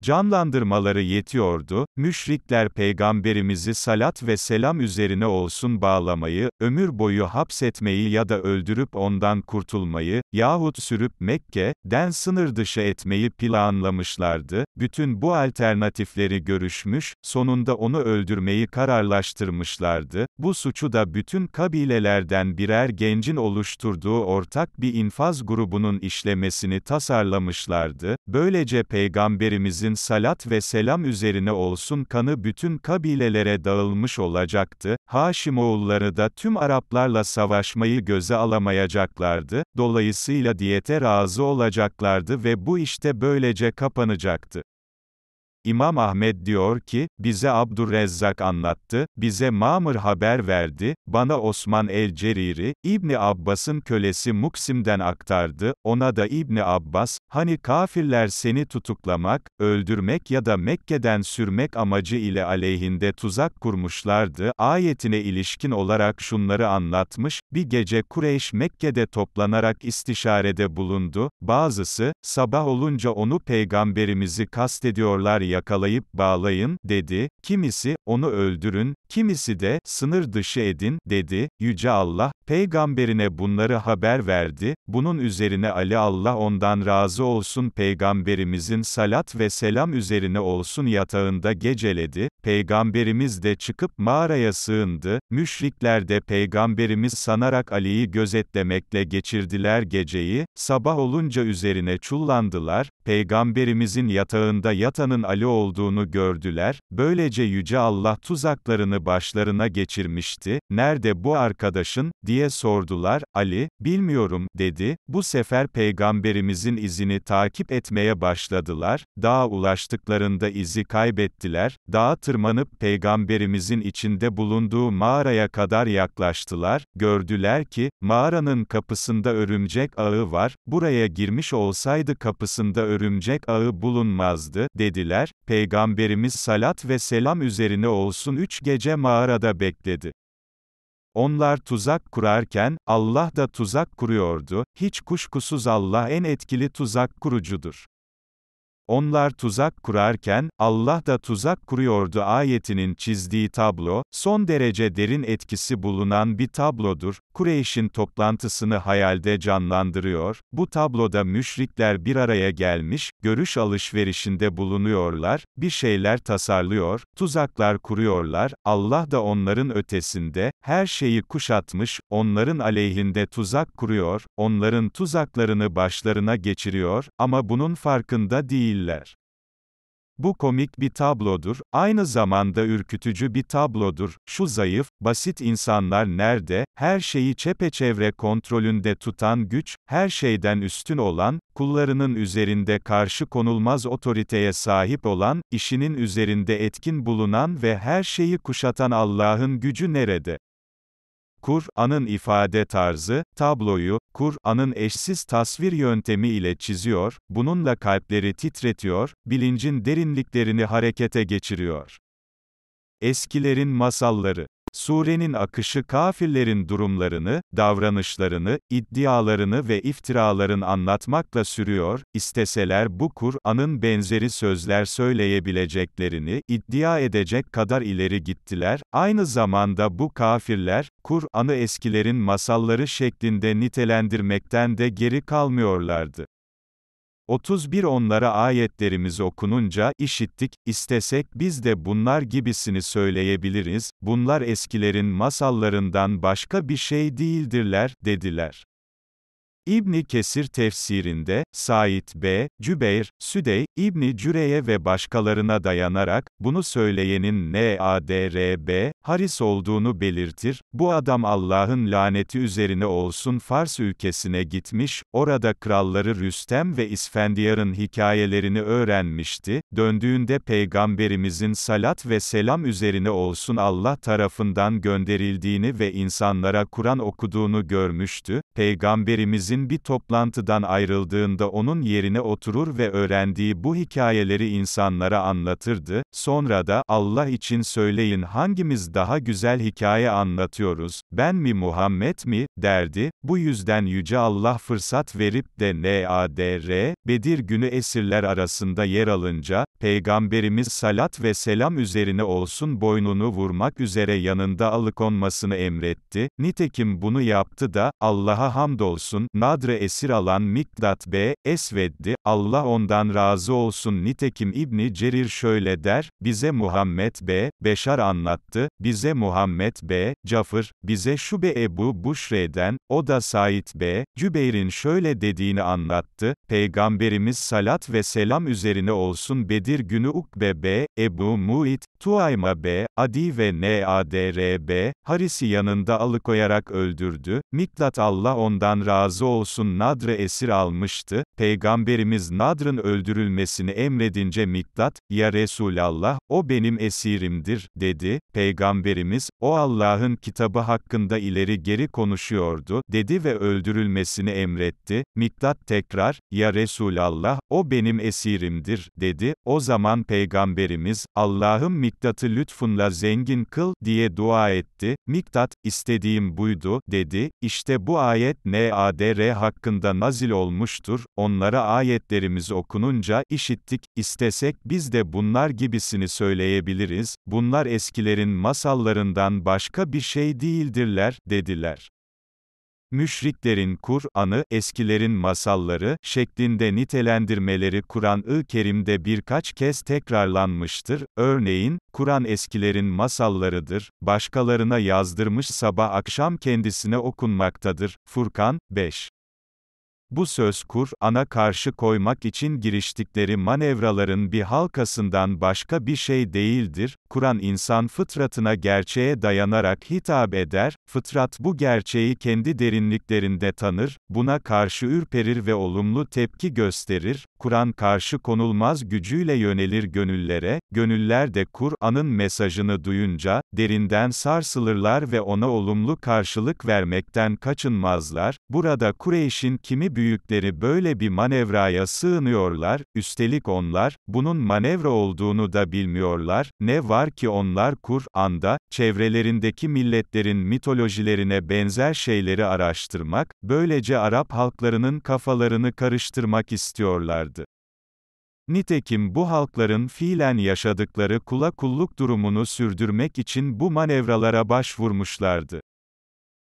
canlandırmaları yetiyordu, müşrikler peygamberimizi salat ve selam üzerine olsun bağlamayı, ömür boyu hapsetmeyi ya da öldürüp ondan kurtulmayı, yahut sürüp Mekke'den sınır dışı etmeyi planlamışlardı, bütün bu alternatifleri görüşmüş, sonunda onu öldürmeyi kararlaştırmışlardı, bu suçu da bütün kabilelerden birer gencin oluşturduğu ortak bir infaz grubunun işlemesini tasarlamışlardı, böylece peygamberimizin Efendimizin salat ve selam üzerine olsun kanı bütün kabilelere dağılmış olacaktı, Haşimoğulları da tüm Araplarla savaşmayı göze alamayacaklardı, dolayısıyla diyete razı olacaklardı ve bu işte böylece kapanacaktı. İmam Ahmed diyor ki, bize Abdurrezzak anlattı, bize Mamır haber verdi, bana Osman el-Ceriri, İbni Abbas'ın kölesi Muksim'den aktardı, ona da İbni Abbas, hani kafirler seni tutuklamak, öldürmek ya da Mekke'den sürmek amacı ile aleyhinde tuzak kurmuşlardı, ayetine ilişkin olarak şunları anlatmış, bir gece Kureyş Mekke'de toplanarak istişarede bulundu, bazısı, sabah olunca onu peygamberimizi kastediyorlar ya, yakalayıp bağlayın, dedi, kimisi, onu öldürün, kimisi de, sınır dışı edin, dedi, Yüce Allah, peygamberine bunları haber verdi, bunun üzerine Ali Allah ondan razı olsun peygamberimizin salat ve selam üzerine olsun yatağında geceledi, peygamberimiz de çıkıp mağaraya sığındı, müşrikler de peygamberimiz sanarak Ali'yi gözetlemekle geçirdiler geceyi, sabah olunca üzerine çullandılar, peygamberimizin yatağında yatanın Ali etkili olduğunu gördüler, böylece Yüce Allah tuzaklarını başlarına geçirmişti, nerede bu arkadaşın, diye sordular, Ali, bilmiyorum, dedi, bu sefer Peygamberimizin izini takip etmeye başladılar, dağa ulaştıklarında izi kaybettiler, dağa tırmanıp Peygamberimizin içinde bulunduğu mağaraya kadar yaklaştılar, gördüler ki, mağaranın kapısında örümcek ağı var, buraya girmiş olsaydı kapısında örümcek ağı bulunmazdı, dediler, Peygamberimiz salat ve selam üzerine olsun üç gece mağarada bekledi. Onlar tuzak kurarken, Allah da tuzak kuruyordu, hiç kuşkusuz Allah en etkili tuzak kurucudur. Onlar tuzak kurarken, Allah da tuzak kuruyordu ayetinin çizdiği tablo, son derece derin etkisi bulunan bir tablodur, Kureyş'in toplantısını hayalde canlandırıyor, bu tabloda müşrikler bir araya gelmiş, görüş alışverişinde bulunuyorlar, bir şeyler tasarlıyor, tuzaklar kuruyorlar, Allah da onların ötesinde, her şeyi kuşatmış, onların aleyhinde tuzak kuruyor, onların tuzaklarını başlarına geçiriyor, ama bunun farkında değil değiller. Bu komik bir tablodur, aynı zamanda ürkütücü bir tablodur. Şu zayıf, basit insanlar nerede? Her şeyi çepeçevre kontrolünde tutan güç, her şeyden üstün olan, kullarının üzerinde karşı konulmaz otoriteye sahip olan, işinin üzerinde etkin bulunan ve her şeyi kuşatan Allah'ın gücü nerede? Kur'an'ın ifade tarzı, tabloyu, Kur'an'ın eşsiz tasvir yöntemi ile çiziyor, bununla kalpleri titretiyor, bilincin derinliklerini harekete geçiriyor. Eskilerin masalları Surenin akışı kafirlerin durumlarını, davranışlarını, iddialarını ve iftiraların anlatmakla sürüyor, isteseler bu Kur'an'ın benzeri sözler söyleyebileceklerini iddia edecek kadar ileri gittiler, aynı zamanda bu kafirler, Kur'an'ı eskilerin masalları şeklinde nitelendirmekten de geri kalmıyorlardı. 31 onlara ayetlerimiz okununca, işittik, istesek biz de bunlar gibisini söyleyebiliriz, bunlar eskilerin masallarından başka bir şey değildirler, dediler. İbni Kesir tefsirinde, Said B. Cübeyr, Südey, İbni Cüreye ve başkalarına dayanarak, bunu söyleyenin N.A.D.R.B. Haris olduğunu belirtir, bu adam Allah'ın laneti üzerine olsun Fars ülkesine gitmiş, orada kralları Rüstem ve İsfendiyar'ın hikayelerini öğrenmişti, döndüğünde Peygamberimizin salat ve selam üzerine olsun Allah tarafından gönderildiğini ve insanlara Kur'an okuduğunu görmüştü, Peygamberimizin sizin bir toplantıdan ayrıldığında onun yerine oturur ve öğrendiği bu hikayeleri insanlara anlatırdı, sonra da, Allah için söyleyin hangimiz daha güzel hikaye anlatıyoruz, ben mi Muhammed mi, derdi, bu yüzden Yüce Allah fırsat verip de N.A.D.R. Bedir günü esirler arasında yer alınca, Peygamberimiz salat ve selam üzerine olsun boynunu vurmak üzere yanında alıkonmasını emretti, nitekim bunu yaptı da, Allah'a hamdolsun, Nadre esir alan Mikdat B. Esveddi, Allah ondan razı olsun nitekim İbni Cerir şöyle der, bize Muhammed B. Beşar anlattı, bize Muhammed B. Cafır, bize Şube Ebu Buşre'den, o da Said B. Cübeyr'in şöyle dediğini anlattı, Peygamberimiz salat ve selam üzerine olsun Bedir günü Ukbe B. Ebu Muit, Tuayma B. Adi ve Nadr b. Haris'i yanında alıkoyarak öldürdü, Miklat Allah ondan razı olsun olsun Nadre esir almıştı, Peygamberimiz Nadr'ın öldürülmesini emredince Miktat, ya Resulallah, o benim esirimdir, dedi, Peygamberimiz, o Allah'ın kitabı hakkında ileri geri konuşuyordu, dedi ve öldürülmesini emretti, Miktat tekrar, ya Resulallah, o benim esirimdir, dedi, o zaman Peygamberimiz, Allah'ım Miktat'ı lütfunla zengin kıl, diye dua etti, Miktat, istediğim buydu, dedi, işte bu ayet NADR hakkında nazil olmuştur, onlara ayetlerimiz okununca, işittik, istesek biz de bunlar gibisini söyleyebiliriz, bunlar eskilerin masallarından başka bir şey değildirler, dediler. Müşriklerin Kur'an'ı, eskilerin masalları, şeklinde nitelendirmeleri Kur'an-ı Kerim'de birkaç kez tekrarlanmıştır. Örneğin, Kur'an eskilerin masallarıdır, başkalarına yazdırmış sabah akşam kendisine okunmaktadır. Furkan, 5. Bu söz Kur'an'a karşı koymak için giriştikleri manevraların bir halkasından başka bir şey değildir. Kur'an insan fıtratına gerçeğe dayanarak hitap eder, fıtrat bu gerçeği kendi derinliklerinde tanır, buna karşı ürperir ve olumlu tepki gösterir, Kur'an karşı konulmaz gücüyle yönelir gönüllere, gönüller de Kur'an'ın mesajını duyunca, derinden sarsılırlar ve ona olumlu karşılık vermekten kaçınmazlar, burada Kureyş'in kimi büyükleri böyle bir manevraya sığınıyorlar, üstelik onlar, bunun manevra olduğunu da bilmiyorlar, ne var ki onlar Kur'an'da, çevrelerindeki milletlerin mitolojilerine benzer şeyleri araştırmak, böylece Arap halklarının kafalarını karıştırmak istiyorlardı. Nitekim bu halkların fiilen yaşadıkları kula kulluk durumunu sürdürmek için bu manevralara başvurmuşlardı.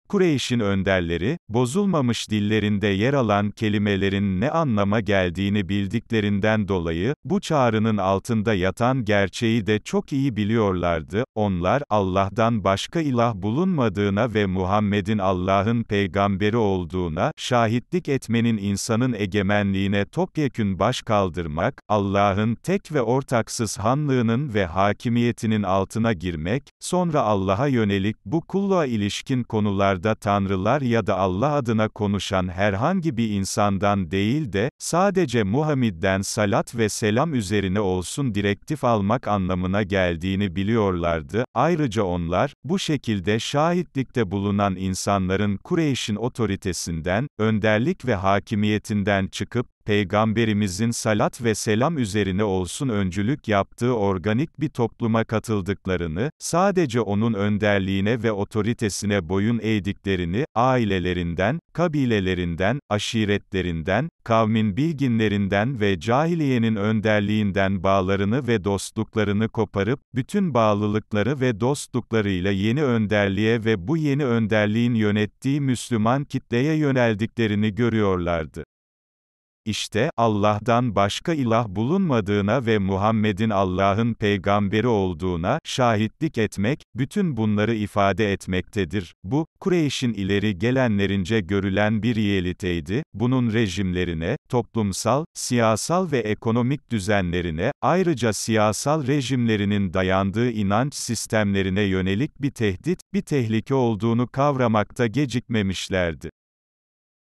Kureyş'in önderleri, bozulmamış dillerinde yer alan kelimelerin ne anlama geldiğini bildiklerinden dolayı, bu çağrının altında yatan gerçeği de çok iyi biliyorlardı, onlar, Allah'tan başka ilah bulunmadığına ve Muhammed'in Allah'ın peygamberi olduğuna, şahitlik etmenin insanın egemenliğine topyekün baş kaldırmak, Allah'ın tek ve ortaksız hanlığının ve hakimiyetinin altına girmek, sonra Allah'a yönelik bu kulluğa ilişkin konular konularda tanrılar ya da Allah adına konuşan herhangi bir insandan değil de, sadece Muhammed'den salat ve selam üzerine olsun direktif almak anlamına geldiğini biliyorlardı. Ayrıca onlar, bu şekilde şahitlikte bulunan insanların Kureyş'in otoritesinden, önderlik ve hakimiyetinden çıkıp, Peygamberimizin salat ve selam üzerine olsun öncülük yaptığı organik bir topluma katıldıklarını, sadece onun önderliğine ve otoritesine boyun eğdiklerini, ailelerinden, kabilelerinden, aşiretlerinden, kavmin bilginlerinden ve cahiliyenin önderliğinden bağlarını ve dostluklarını koparıp, bütün bağlılıkları ve dostluklarıyla yeni önderliğe ve bu yeni önderliğin yönettiği Müslüman kitleye yöneldiklerini görüyorlardı. İşte, Allah'tan başka ilah bulunmadığına ve Muhammed'in Allah'ın peygamberi olduğuna şahitlik etmek, bütün bunları ifade etmektedir. Bu, Kureyş'in ileri gelenlerince görülen bir yeliteydi, bunun rejimlerine, toplumsal, siyasal ve ekonomik düzenlerine, ayrıca siyasal rejimlerinin dayandığı inanç sistemlerine yönelik bir tehdit, bir tehlike olduğunu kavramakta gecikmemişlerdi.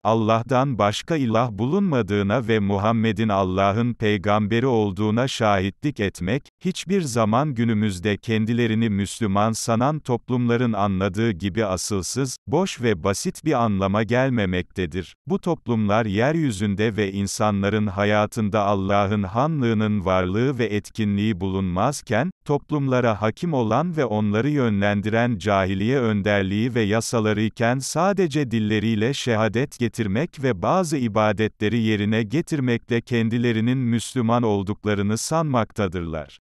Allah'tan başka ilah bulunmadığına ve Muhammed'in Allah'ın peygamberi olduğuna şahitlik etmek, hiçbir zaman günümüzde kendilerini Müslüman sanan toplumların anladığı gibi asılsız, boş ve basit bir anlama gelmemektedir. Bu toplumlar yeryüzünde ve insanların hayatında Allah'ın hanlığının varlığı ve etkinliği bulunmazken, toplumlara hakim olan ve onları yönlendiren cahiliye önderliği ve yasaları iken sadece dilleriyle şehadet getirir getirmek ve bazı ibadetleri yerine getirmekle kendilerinin Müslüman olduklarını sanmaktadırlar.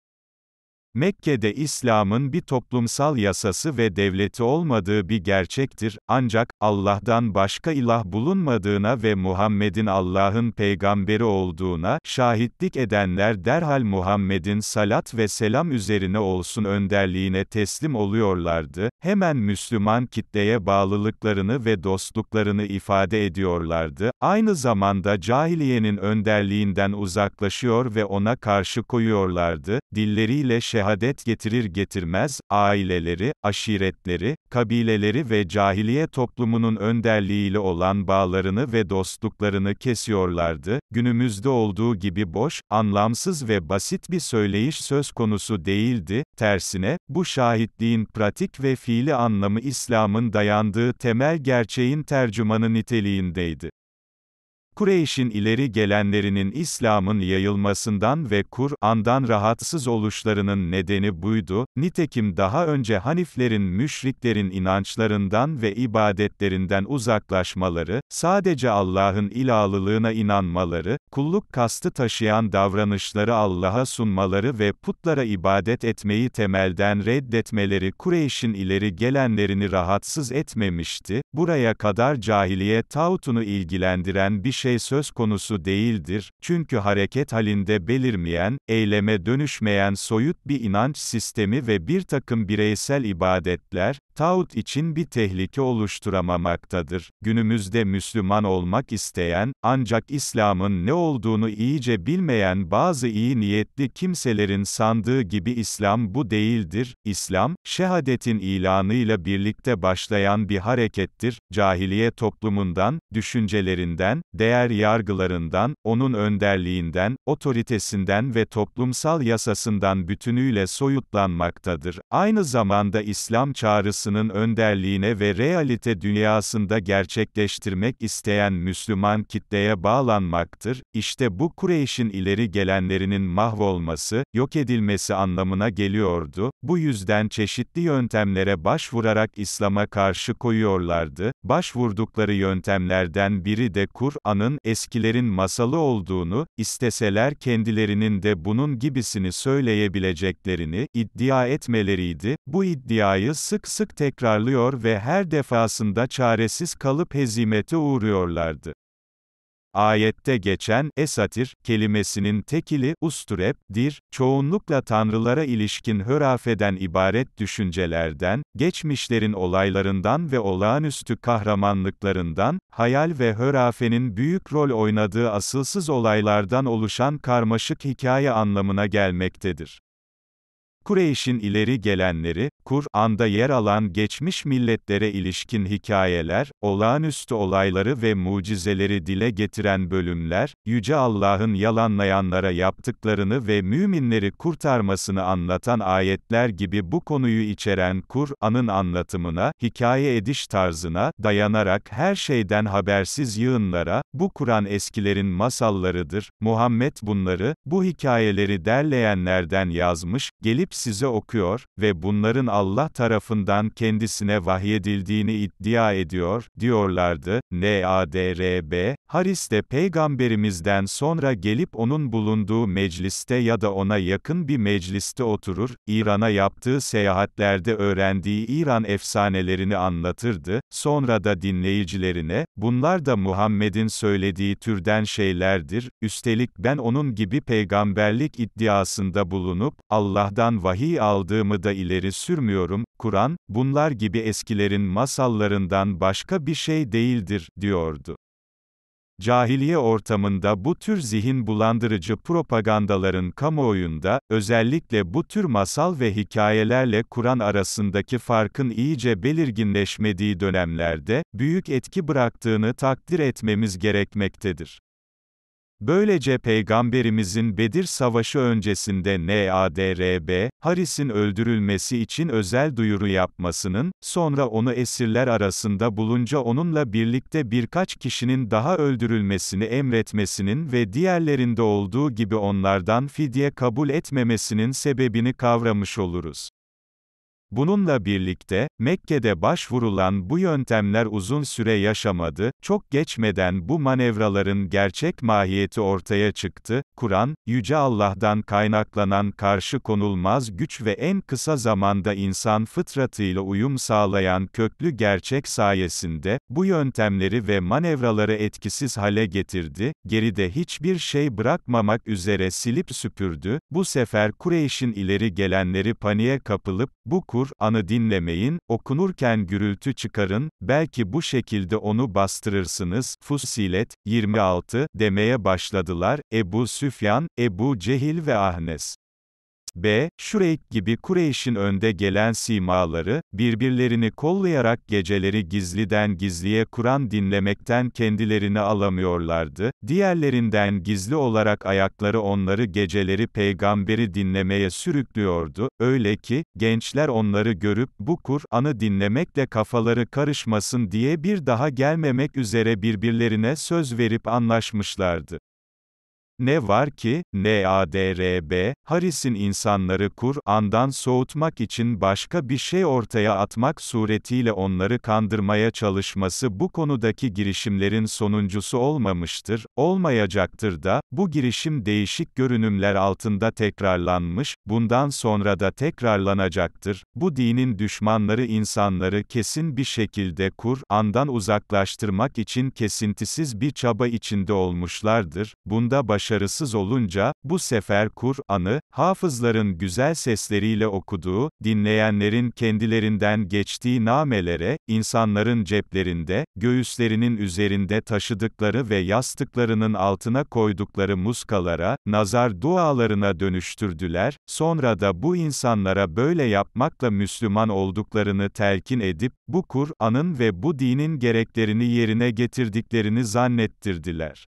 Mekke'de İslam'ın bir toplumsal yasası ve devleti olmadığı bir gerçektir, ancak, Allah'tan başka ilah bulunmadığına ve Muhammed'in Allah'ın peygamberi olduğuna, şahitlik edenler derhal Muhammed'in salat ve selam üzerine olsun önderliğine teslim oluyorlardı, hemen Müslüman kitleye bağlılıklarını ve dostluklarını ifade ediyorlardı, aynı zamanda cahiliyenin önderliğinden uzaklaşıyor ve ona karşı koyuyorlardı, dilleriyle şehadet şehadet getirir getirmez, aileleri, aşiretleri, kabileleri ve cahiliye toplumunun önderliğiyle olan bağlarını ve dostluklarını kesiyorlardı, günümüzde olduğu gibi boş, anlamsız ve basit bir söyleyiş söz konusu değildi, tersine, bu şahitliğin pratik ve fiili anlamı İslam'ın dayandığı temel gerçeğin tercümanı niteliğindeydi. Kureyş'in ileri gelenlerinin İslam'ın yayılmasından ve Kur'an'dan rahatsız oluşlarının nedeni buydu, nitekim daha önce Haniflerin müşriklerin inançlarından ve ibadetlerinden uzaklaşmaları, sadece Allah'ın ilahlılığına inanmaları, kulluk kastı taşıyan davranışları Allah'a sunmaları ve putlara ibadet etmeyi temelden reddetmeleri Kureyş'in ileri gelenlerini rahatsız etmemişti, buraya kadar cahiliye tağutunu ilgilendiren bir şey söz konusu değildir, çünkü hareket halinde belirmeyen, eyleme dönüşmeyen soyut bir inanç sistemi ve bir takım bireysel ibadetler, tağut için bir tehlike oluşturamamaktadır. Günümüzde Müslüman olmak isteyen, ancak İslam'ın ne olduğunu iyice bilmeyen bazı iyi niyetli kimselerin sandığı gibi İslam bu değildir. İslam, şehadetin ilanıyla birlikte başlayan bir harekettir. Cahiliye toplumundan, düşüncelerinden, değer yargılarından, onun önderliğinden, otoritesinden ve toplumsal yasasından bütünüyle soyutlanmaktadır. Aynı zamanda İslam çağrısı dünyasının önderliğine ve realite dünyasında gerçekleştirmek isteyen Müslüman kitleye bağlanmaktır. İşte bu Kureyş'in ileri gelenlerinin mahvolması, yok edilmesi anlamına geliyordu. Bu yüzden çeşitli yöntemlere başvurarak İslam'a karşı koyuyorlardı. Başvurdukları yöntemlerden biri de Kur'an'ın eskilerin masalı olduğunu, isteseler kendilerinin de bunun gibisini söyleyebileceklerini iddia etmeleriydi. Bu iddiayı sık sık tekrarlıyor ve her defasında çaresiz kalıp hezimete uğruyorlardı. Ayette geçen esatir kelimesinin tekili usturep dir çoğunlukla tanrılara ilişkin hörafeden ibaret düşüncelerden, geçmişlerin olaylarından ve olağanüstü kahramanlıklarından, hayal ve hörafenin büyük rol oynadığı asılsız olaylardan oluşan karmaşık hikaye anlamına gelmektedir. Kureyş'in ileri gelenleri, Kur'an'da yer alan geçmiş milletlere ilişkin hikayeler, olağanüstü olayları ve mucizeleri dile getiren bölümler, Yüce Allah'ın yalanlayanlara yaptıklarını ve müminleri kurtarmasını anlatan ayetler gibi bu konuyu içeren Kur'an'ın anlatımına, hikaye ediş tarzına, dayanarak her şeyden habersiz yığınlara, bu Kur'an eskilerin masallarıdır, Muhammed bunları, bu hikayeleri derleyenlerden yazmış, gelip size okuyor ve bunların Allah tarafından kendisine vahyedildiğini iddia ediyor, diyorlardı. N A D R B Haris de peygamberimizden sonra gelip onun bulunduğu mecliste ya da ona yakın bir mecliste oturur, İran'a yaptığı seyahatlerde öğrendiği İran efsanelerini anlatırdı, sonra da dinleyicilerine, bunlar da Muhammed'in söylediği türden şeylerdir, üstelik ben onun gibi peygamberlik iddiasında bulunup, Allah'tan vahiy aldığımı da ileri sürmüyorum, Kur'an, bunlar gibi eskilerin masallarından başka bir şey değildir, diyordu. Cahiliye ortamında bu tür zihin bulandırıcı propagandaların kamuoyunda, özellikle bu tür masal ve hikayelerle Kur'an arasındaki farkın iyice belirginleşmediği dönemlerde, büyük etki bıraktığını takdir etmemiz gerekmektedir. Böylece Peygamberimizin Bedir Savaşı öncesinde NADRB, Haris'in öldürülmesi için özel duyuru yapmasının, sonra onu esirler arasında bulunca onunla birlikte birkaç kişinin daha öldürülmesini emretmesinin ve diğerlerinde olduğu gibi onlardan fidye kabul etmemesinin sebebini kavramış oluruz. Bununla birlikte, Mekke'de başvurulan bu yöntemler uzun süre yaşamadı, çok geçmeden bu manevraların gerçek mahiyeti ortaya çıktı, Kur'an, Yüce Allah'dan kaynaklanan karşı konulmaz güç ve en kısa zamanda insan fıtratıyla uyum sağlayan köklü gerçek sayesinde, bu yöntemleri ve manevraları etkisiz hale getirdi, geride hiçbir şey bırakmamak üzere silip süpürdü, bu sefer Kureyş'in ileri gelenleri paniğe kapılıp, bu kur, olur, anı dinlemeyin, okunurken gürültü çıkarın, belki bu şekilde onu bastırırsınız, Fussilet, 26, demeye başladılar, Ebu Süfyan, Ebu Cehil ve Ahnes. B. Şureyk gibi Kureyş'in önde gelen simaları, birbirlerini kollayarak geceleri gizliden gizliye Kur'an dinlemekten kendilerini alamıyorlardı, diğerlerinden gizli olarak ayakları onları geceleri peygamberi dinlemeye sürüklüyordu, öyle ki, gençler onları görüp bu Kur'an'ı dinlemekle kafaları karışmasın diye bir daha gelmemek üzere birbirlerine söz verip anlaşmışlardı. Ne var ki, NADRB, Haris'in insanları Kur'an'dan soğutmak için başka bir şey ortaya atmak suretiyle onları kandırmaya çalışması bu konudaki girişimlerin sonuncusu olmamıştır, olmayacaktır da, bu girişim değişik görünümler altında tekrarlanmış, bundan sonra da tekrarlanacaktır, bu dinin düşmanları insanları kesin bir şekilde Kur'an'dan uzaklaştırmak için kesintisiz bir çaba içinde olmuşlardır, bunda baş başarısız olunca, bu sefer Kur'an'ı, hafızların güzel sesleriyle okuduğu, dinleyenlerin kendilerinden geçtiği namelere, insanların ceplerinde, göğüslerinin üzerinde taşıdıkları ve yastıklarının altına koydukları muskalara, nazar dualarına dönüştürdüler, sonra da bu insanlara böyle yapmakla Müslüman olduklarını telkin edip, bu Kur'an'ın ve bu dinin gereklerini yerine getirdiklerini zannettirdiler.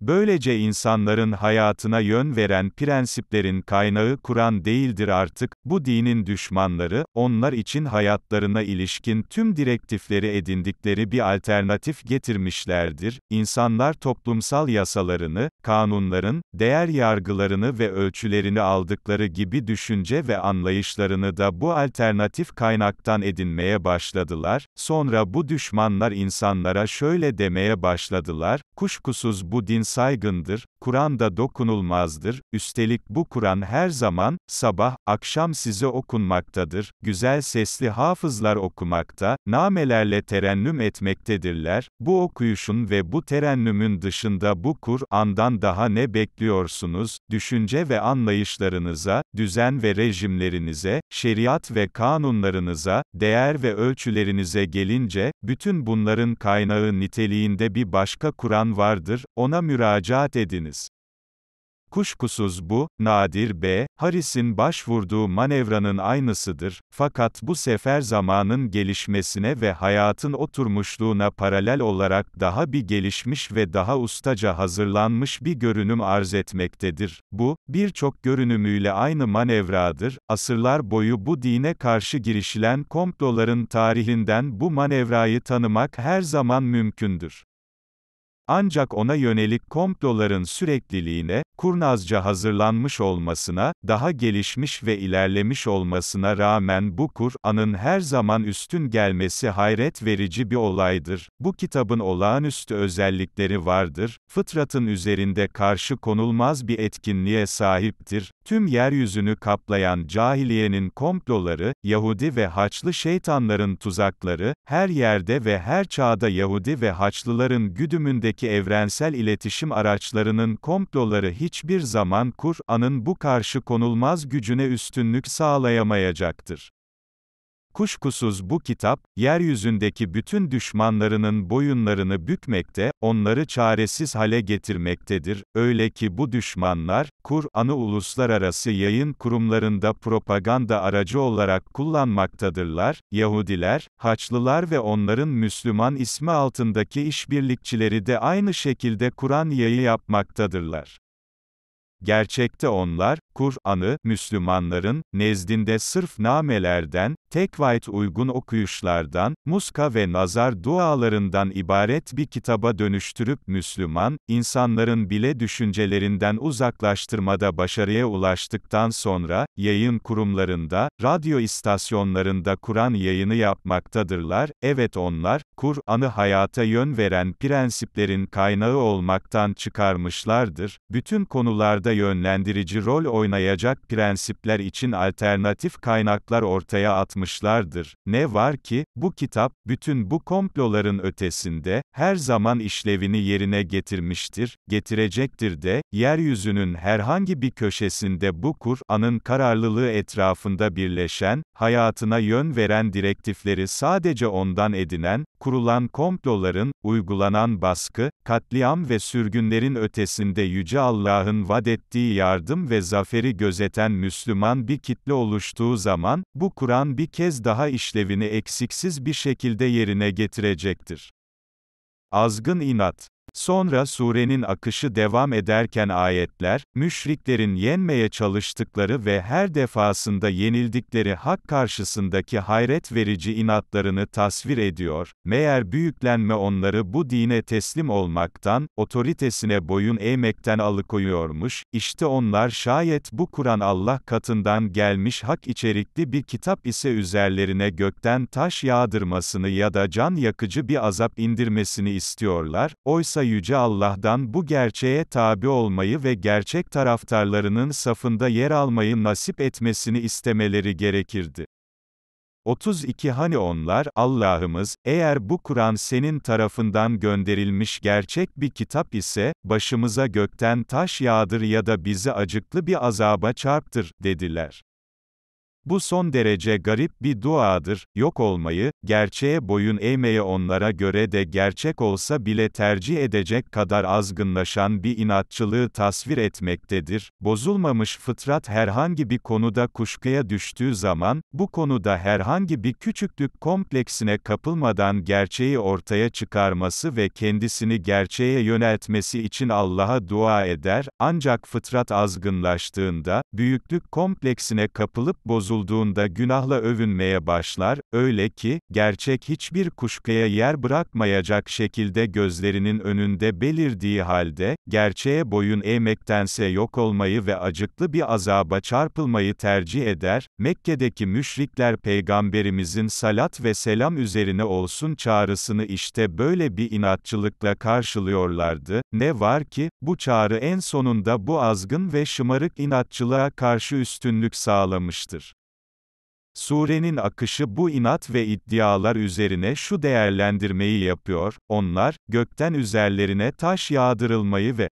Böylece insanların hayatına yön veren prensiplerin kaynağı Kur'an değildir artık, bu dinin düşmanları, onlar için hayatlarına ilişkin tüm direktifleri edindikleri bir alternatif getirmişlerdir. İnsanlar toplumsal yasalarını, kanunların, değer yargılarını ve ölçülerini aldıkları gibi düşünce ve anlayışlarını da bu alternatif kaynaktan edinmeye başladılar. Sonra bu düşmanlar insanlara şöyle demeye başladılar, kuşkusuz bu din saygındır, Kur'an da dokunulmazdır, üstelik bu Kur'an her zaman, sabah, akşam size okunmaktadır, güzel sesli hafızlar okumakta, namelerle terennüm etmektedirler, bu okuyuşun ve bu terennümün dışında bu Kur'an'dan daha ne bekliyorsunuz, düşünce ve anlayışlarınıza, düzen ve rejimlerinize, şeriat ve kanunlarınıza, değer ve ölçülerinize gelince, bütün bunların kaynağı niteliğinde bir başka Kur'an vardır, ona müracaat ediniz. Kuşkusuz bu, Nadir B. Haris'in başvurduğu manevranın aynısıdır, fakat bu sefer zamanın gelişmesine ve hayatın oturmuşluğuna paralel olarak daha bir gelişmiş ve daha ustaca hazırlanmış bir görünüm arz etmektedir. Bu, birçok görünümüyle aynı manevradır, asırlar boyu bu dine karşı girişilen komploların tarihinden bu manevrayı tanımak her zaman mümkündür. Ancak ona yönelik komploların sürekliliğine, kurnazca hazırlanmış olmasına, daha gelişmiş ve ilerlemiş olmasına rağmen bu Kur'an'ın her zaman üstün gelmesi hayret verici bir olaydır. Bu kitabın olağanüstü özellikleri vardır, fıtratın üzerinde karşı konulmaz bir etkinliğe sahiptir, tüm yeryüzünü kaplayan cahiliyenin komploları, Yahudi ve Haçlı şeytanların tuzakları, her yerde ve her çağda Yahudi ve Haçlıların güdümündeki arasındaki evrensel iletişim araçlarının komploları hiçbir zaman Kur'an'ın bu karşı konulmaz gücüne üstünlük sağlayamayacaktır. Kuşkusuz bu kitap, yeryüzündeki bütün düşmanlarının boyunlarını bükmekte, onları çaresiz hale getirmektedir. Öyle ki bu düşmanlar, Kur'an'ı uluslararası yayın kurumlarında propaganda aracı olarak kullanmaktadırlar. Yahudiler, Haçlılar ve onların Müslüman ismi altındaki işbirlikçileri de aynı şekilde Kur'an yayı yapmaktadırlar. Gerçekte onlar, Kur'an'ı, Müslümanların, nezdinde sırf namelerden, tekvayt uygun okuyuşlardan, muska ve nazar dualarından ibaret bir kitaba dönüştürüp Müslüman, insanların bile düşüncelerinden uzaklaştırmada başarıya ulaştıktan sonra, yayın kurumlarında, radyo istasyonlarında Kur'an yayını yapmaktadırlar, evet onlar, Kur'an'ı hayata yön veren prensiplerin kaynağı olmaktan çıkarmışlardır, bütün konularda konularda yönlendirici rol oynayacak prensipler için alternatif kaynaklar ortaya atmışlardır. Ne var ki, bu kitap, bütün bu komploların ötesinde, her zaman işlevini yerine getirmiştir, getirecektir de, yeryüzünün herhangi bir köşesinde bu Kur'an'ın kararlılığı etrafında birleşen, hayatına yön veren direktifleri sadece ondan edinen, kurulan komploların, uygulanan baskı, katliam ve sürgünlerin ötesinde Yüce Allah'ın vaat ettiği yardım ve zaferi gözeten Müslüman bir kitle oluştuğu zaman, bu Kur'an bir kez daha işlevini eksiksiz bir şekilde yerine getirecektir. Azgın inat Sonra surenin akışı devam ederken ayetler, müşriklerin yenmeye çalıştıkları ve her defasında yenildikleri hak karşısındaki hayret verici inatlarını tasvir ediyor, meğer büyüklenme onları bu dine teslim olmaktan, otoritesine boyun eğmekten alıkoyuyormuş, işte onlar şayet bu Kur'an Allah katından gelmiş hak içerikli bir kitap ise üzerlerine gökten taş yağdırmasını ya da can yakıcı bir azap indirmesini istiyorlar, oysa Yüce Allah'dan bu gerçeğe tabi olmayı ve gerçek taraftarlarının safında yer almayı nasip etmesini istemeleri gerekirdi. 32 Hani onlar, Allah'ımız, eğer bu Kur'an senin tarafından gönderilmiş gerçek bir kitap ise, başımıza gökten taş yağdır ya da bizi acıklı bir azaba çarptır, dediler. Bu son derece garip bir duadır, yok olmayı, gerçeğe boyun eğmeye onlara göre de gerçek olsa bile tercih edecek kadar azgınlaşan bir inatçılığı tasvir etmektedir. Bozulmamış fıtrat herhangi bir konuda kuşkuya düştüğü zaman, bu konuda herhangi bir küçüklük kompleksine kapılmadan gerçeği ortaya çıkarması ve kendisini gerçeğe yöneltmesi için Allah'a dua eder, ancak fıtrat azgınlaştığında, büyüklük kompleksine kapılıp bozulmamıştır konuşulduğunda günahla övünmeye başlar, öyle ki, gerçek hiçbir kuşkuya yer bırakmayacak şekilde gözlerinin önünde belirdiği halde, gerçeğe boyun eğmektense yok olmayı ve acıklı bir azaba çarpılmayı tercih eder, Mekke'deki müşrikler Peygamberimizin salat ve selam üzerine olsun çağrısını işte böyle bir inatçılıkla karşılıyorlardı, ne var ki, bu çağrı en sonunda bu azgın ve şımarık inatçılığa karşı üstünlük sağlamıştır. Surenin akışı bu inat ve iddialar üzerine şu değerlendirmeyi yapıyor, onlar, gökten üzerlerine taş yağdırılmayı ve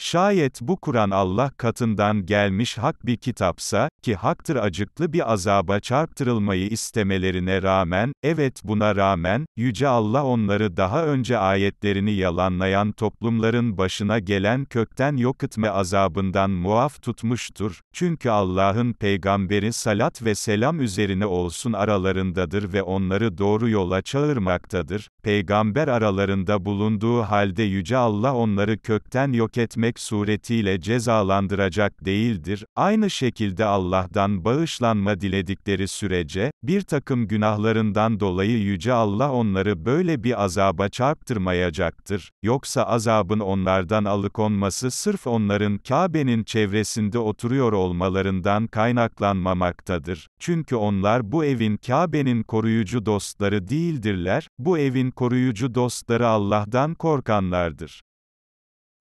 Şayet bu Kur'an Allah katından gelmiş hak bir kitapsa, ki haktır acıklı bir azaba çarptırılmayı istemelerine rağmen, evet buna rağmen, Yüce Allah onları daha önce ayetlerini yalanlayan toplumların başına gelen kökten yok etme azabından muaf tutmuştur. Çünkü Allah'ın peygamberi salat ve selam üzerine olsun aralarındadır ve onları doğru yola çağırmaktadır peygamber aralarında bulunduğu halde Yüce Allah onları kökten yok etmek suretiyle cezalandıracak değildir. Aynı şekilde Allah'tan bağışlanma diledikleri sürece, bir takım günahlarından dolayı Yüce Allah onları böyle bir azaba çarptırmayacaktır. Yoksa azabın onlardan alıkonması sırf onların Kabe'nin çevresinde oturuyor olmalarından kaynaklanmamaktadır. Çünkü onlar bu evin Kabe'nin koruyucu dostları değildirler, bu evin koruyucu dostları Allah'tan korkanlardır.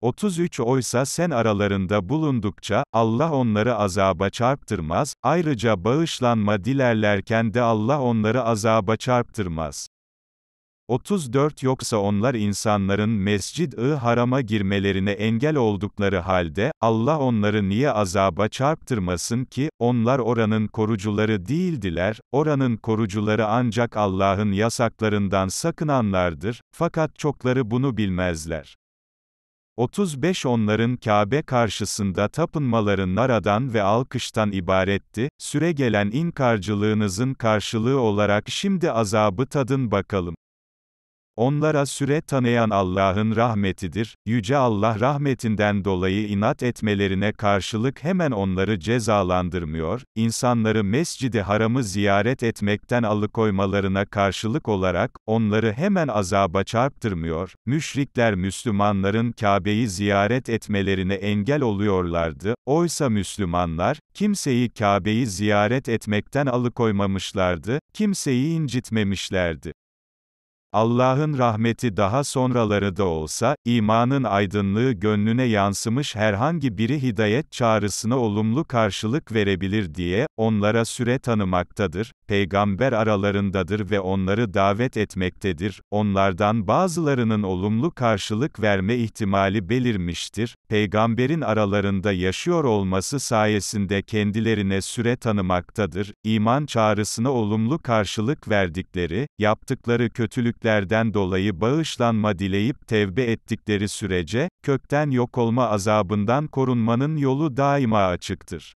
33 Oysa sen aralarında bulundukça, Allah onları azaba çarptırmaz, ayrıca bağışlanma dilerlerken de Allah onları azaba çarptırmaz. 34 Yoksa onlar insanların Mescid-i Haram'a girmelerine engel oldukları halde, Allah onları niye azaba çarptırmasın ki, onlar oranın korucuları değildiler, oranın korucuları ancak Allah'ın yasaklarından sakınanlardır, fakat çokları bunu bilmezler. 35 Onların Kabe karşısında tapınmaları naradan ve alkıştan ibaretti, süre gelen inkarcılığınızın karşılığı olarak şimdi azabı tadın bakalım. Onlara süre tanıyan Allah'ın rahmetidir, Yüce Allah rahmetinden dolayı inat etmelerine karşılık hemen onları cezalandırmıyor, insanları mescidi haramı ziyaret etmekten alıkoymalarına karşılık olarak, onları hemen azaba çarptırmıyor, müşrikler Müslümanların Kabe'yi ziyaret etmelerine engel oluyorlardı, oysa Müslümanlar, kimseyi Kabe'yi ziyaret etmekten alıkoymamışlardı, kimseyi incitmemişlerdi. Allah'ın rahmeti daha sonraları da olsa, imanın aydınlığı gönlüne yansımış herhangi biri hidayet çağrısına olumlu karşılık verebilir diye, onlara süre tanımaktadır, peygamber aralarındadır ve onları davet etmektedir, onlardan bazılarının olumlu karşılık verme ihtimali belirmiştir, peygamberin aralarında yaşıyor olması sayesinde kendilerine süre tanımaktadır, iman çağrısına olumlu karşılık verdikleri, yaptıkları kötülük kötülüklerden dolayı bağışlanma dileyip tevbe ettikleri sürece, kökten yok olma azabından korunmanın yolu daima açıktır.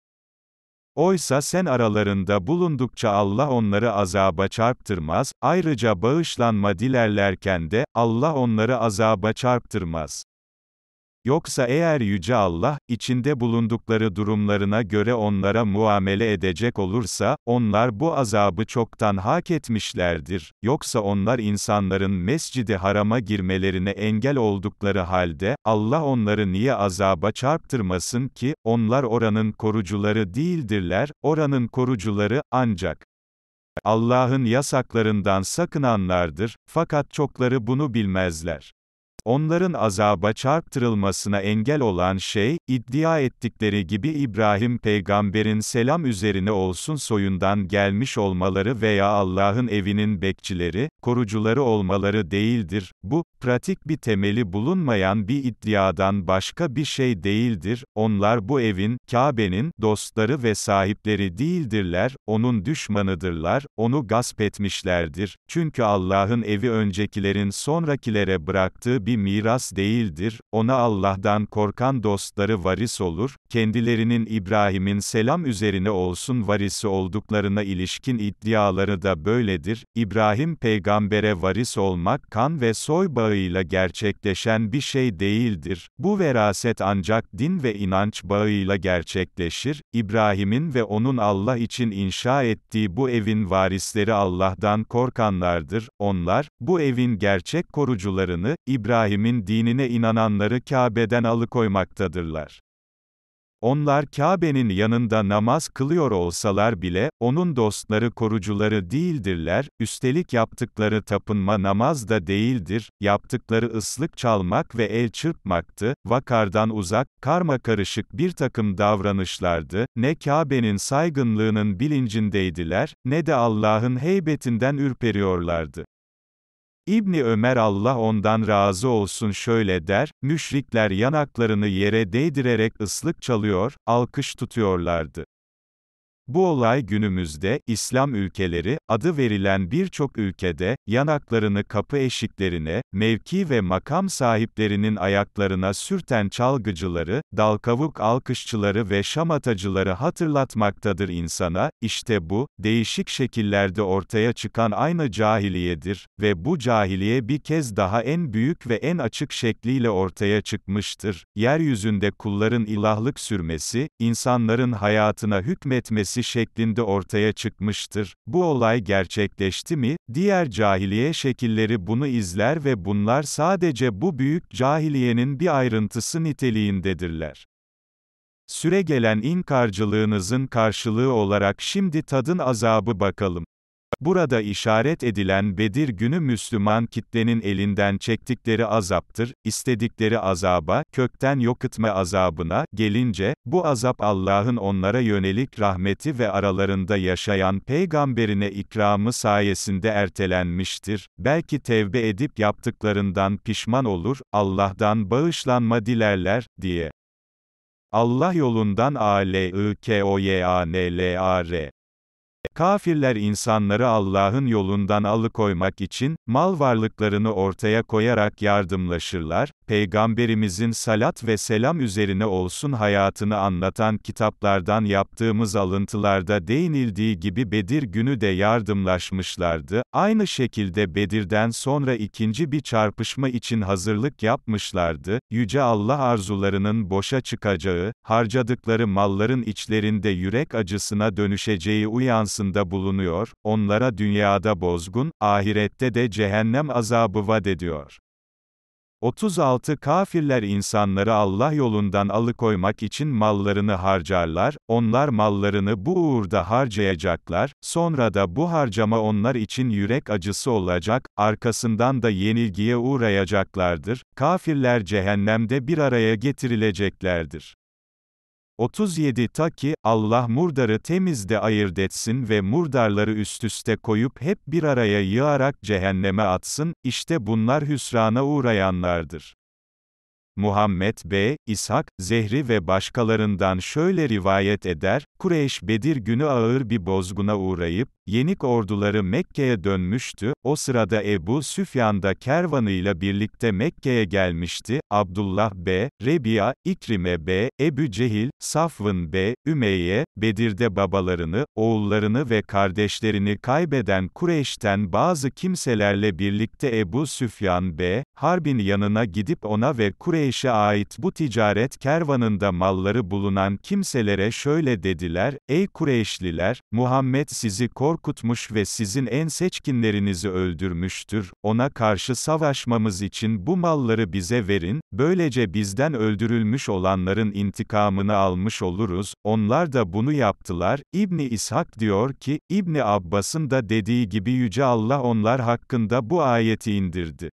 Oysa sen aralarında bulundukça Allah onları azaba çarptırmaz, ayrıca bağışlanma dilerlerken de, Allah onları azaba çarptırmaz. Yoksa eğer Yüce Allah, içinde bulundukları durumlarına göre onlara muamele edecek olursa, onlar bu azabı çoktan hak etmişlerdir. Yoksa onlar insanların mescidi harama girmelerine engel oldukları halde, Allah onları niye azaba çarptırmasın ki, onlar oranın korucuları değildirler, oranın korucuları, ancak, Allah'ın yasaklarından sakınanlardır, fakat çokları bunu bilmezler onların azaba çarptırılmasına engel olan şey, iddia ettikleri gibi İbrahim peygamberin selam üzerine olsun soyundan gelmiş olmaları veya Allah'ın evinin bekçileri, korucuları olmaları değildir, bu, pratik bir temeli bulunmayan bir iddiadan başka bir şey değildir, onlar bu evin, Kabe'nin, dostları ve sahipleri değildirler, onun düşmanıdırlar, onu gasp etmişlerdir, çünkü Allah'ın evi öncekilerin sonrakilere bıraktığı bir miras değildir, ona Allah'tan korkan dostları varis olur, kendilerinin İbrahim'in selam üzerine olsun varisi olduklarına ilişkin iddiaları da böyledir, İbrahim peygambere varis olmak kan ve soy bağıyla gerçekleşen bir şey değildir, bu veraset ancak din ve inanç bağıyla gerçekleşir, İbrahim'in ve onun Allah için inşa ettiği bu evin varisleri Allah'tan korkanlardır, onlar, bu evin gerçek korucularını, İbrahim İbrahim'in dinine inananları Kabe'den alıkoymaktadırlar. Onlar Kabe'nin yanında namaz kılıyor olsalar bile, onun dostları korucuları değildirler, üstelik yaptıkları tapınma namaz da değildir, yaptıkları ıslık çalmak ve el çırpmaktı, vakardan uzak, karma karışık bir takım davranışlardı, ne Kabe'nin saygınlığının bilincindeydiler, ne de Allah'ın heybetinden ürperiyorlardı. İbni Ömer Allah ondan razı olsun şöyle der, müşrikler yanaklarını yere değdirerek ıslık çalıyor, alkış tutuyorlardı. Bu olay günümüzde, İslam ülkeleri, adı verilen birçok ülkede, yanaklarını kapı eşiklerine, mevki ve makam sahiplerinin ayaklarına sürten çalgıcıları, dalkavuk alkışçıları ve şamatacıları hatırlatmaktadır insana, işte bu, değişik şekillerde ortaya çıkan aynı cahiliyedir ve bu cahiliye bir kez daha en büyük ve en açık şekliyle ortaya çıkmıştır. Yeryüzünde kulların ilahlık sürmesi, insanların hayatına hükmetmesi hikayesi şeklinde ortaya çıkmıştır. Bu olay gerçekleşti mi? Diğer cahiliye şekilleri bunu izler ve bunlar sadece bu büyük cahiliyenin bir ayrıntısı niteliğindedirler. Süre gelen inkarcılığınızın karşılığı olarak şimdi tadın azabı bakalım. Burada işaret edilen Bedir günü Müslüman kitlenin elinden çektikleri azaptır, istedikleri azaba, kökten yok etme azabına, gelince, bu azap Allah'ın onlara yönelik rahmeti ve aralarında yaşayan peygamberine ikramı sayesinde ertelenmiştir. Belki tevbe edip yaptıklarından pişman olur, Allah'tan bağışlanma dilerler, diye. Allah yolundan A-L-I-K-O-Y-A-N-L-A-R Kafirler insanları Allah'ın yolundan alıkoymak için, mal varlıklarını ortaya koyarak yardımlaşırlar, Peygamberimizin salat ve selam üzerine olsun hayatını anlatan kitaplardan yaptığımız alıntılarda değinildiği gibi Bedir günü de yardımlaşmışlardı, aynı şekilde Bedir'den sonra ikinci bir çarpışma için hazırlık yapmışlardı, Yüce Allah arzularının boşa çıkacağı, harcadıkları malların içlerinde yürek acısına dönüşeceği uyansın, çağrısında bulunuyor, onlara dünyada bozgun, ahirette de cehennem azabı vaat ediyor. 36 Kafirler insanları Allah yolundan alıkoymak için mallarını harcarlar, onlar mallarını bu uğurda harcayacaklar, sonra da bu harcama onlar için yürek acısı olacak, arkasından da yenilgiye uğrayacaklardır, kafirler cehennemde bir araya getirileceklerdir. 37 Ta ki, Allah murdarı temizde ayırt etsin ve murdarları üst üste koyup hep bir araya yığarak cehenneme atsın, işte bunlar hüsrana uğrayanlardır. Muhammed B. İshak, Zehri ve başkalarından şöyle rivayet eder, Kureyş Bedir günü ağır bir bozguna uğrayıp, yenik orduları Mekke'ye dönmüştü, o sırada Ebu Süfyan da kervanıyla birlikte Mekke'ye gelmişti, Abdullah B. Rebiya, İkrime B. Ebu Cehil, Safvın B. Ümeyye, Bedir'de babalarını, oğullarını ve kardeşlerini kaybeden Kureyş'ten bazı kimselerle birlikte Ebu Süfyan B. Harbin yanına gidip ona ve Kureyş'e ait bu ticaret kervanında malları bulunan kimselere şöyle dediler, Ey Kureyşliler, Muhammed sizi korkutmuş ve sizin en seçkinlerinizi öldürmüştür, ona karşı savaşmamız için bu malları bize verin, böylece bizden öldürülmüş olanların intikamını almış oluruz, onlar da bunu yaptılar, İbni İshak diyor ki, İbni Abbas'ın da dediği gibi Yüce Allah onlar hakkında bu ayeti indirdi.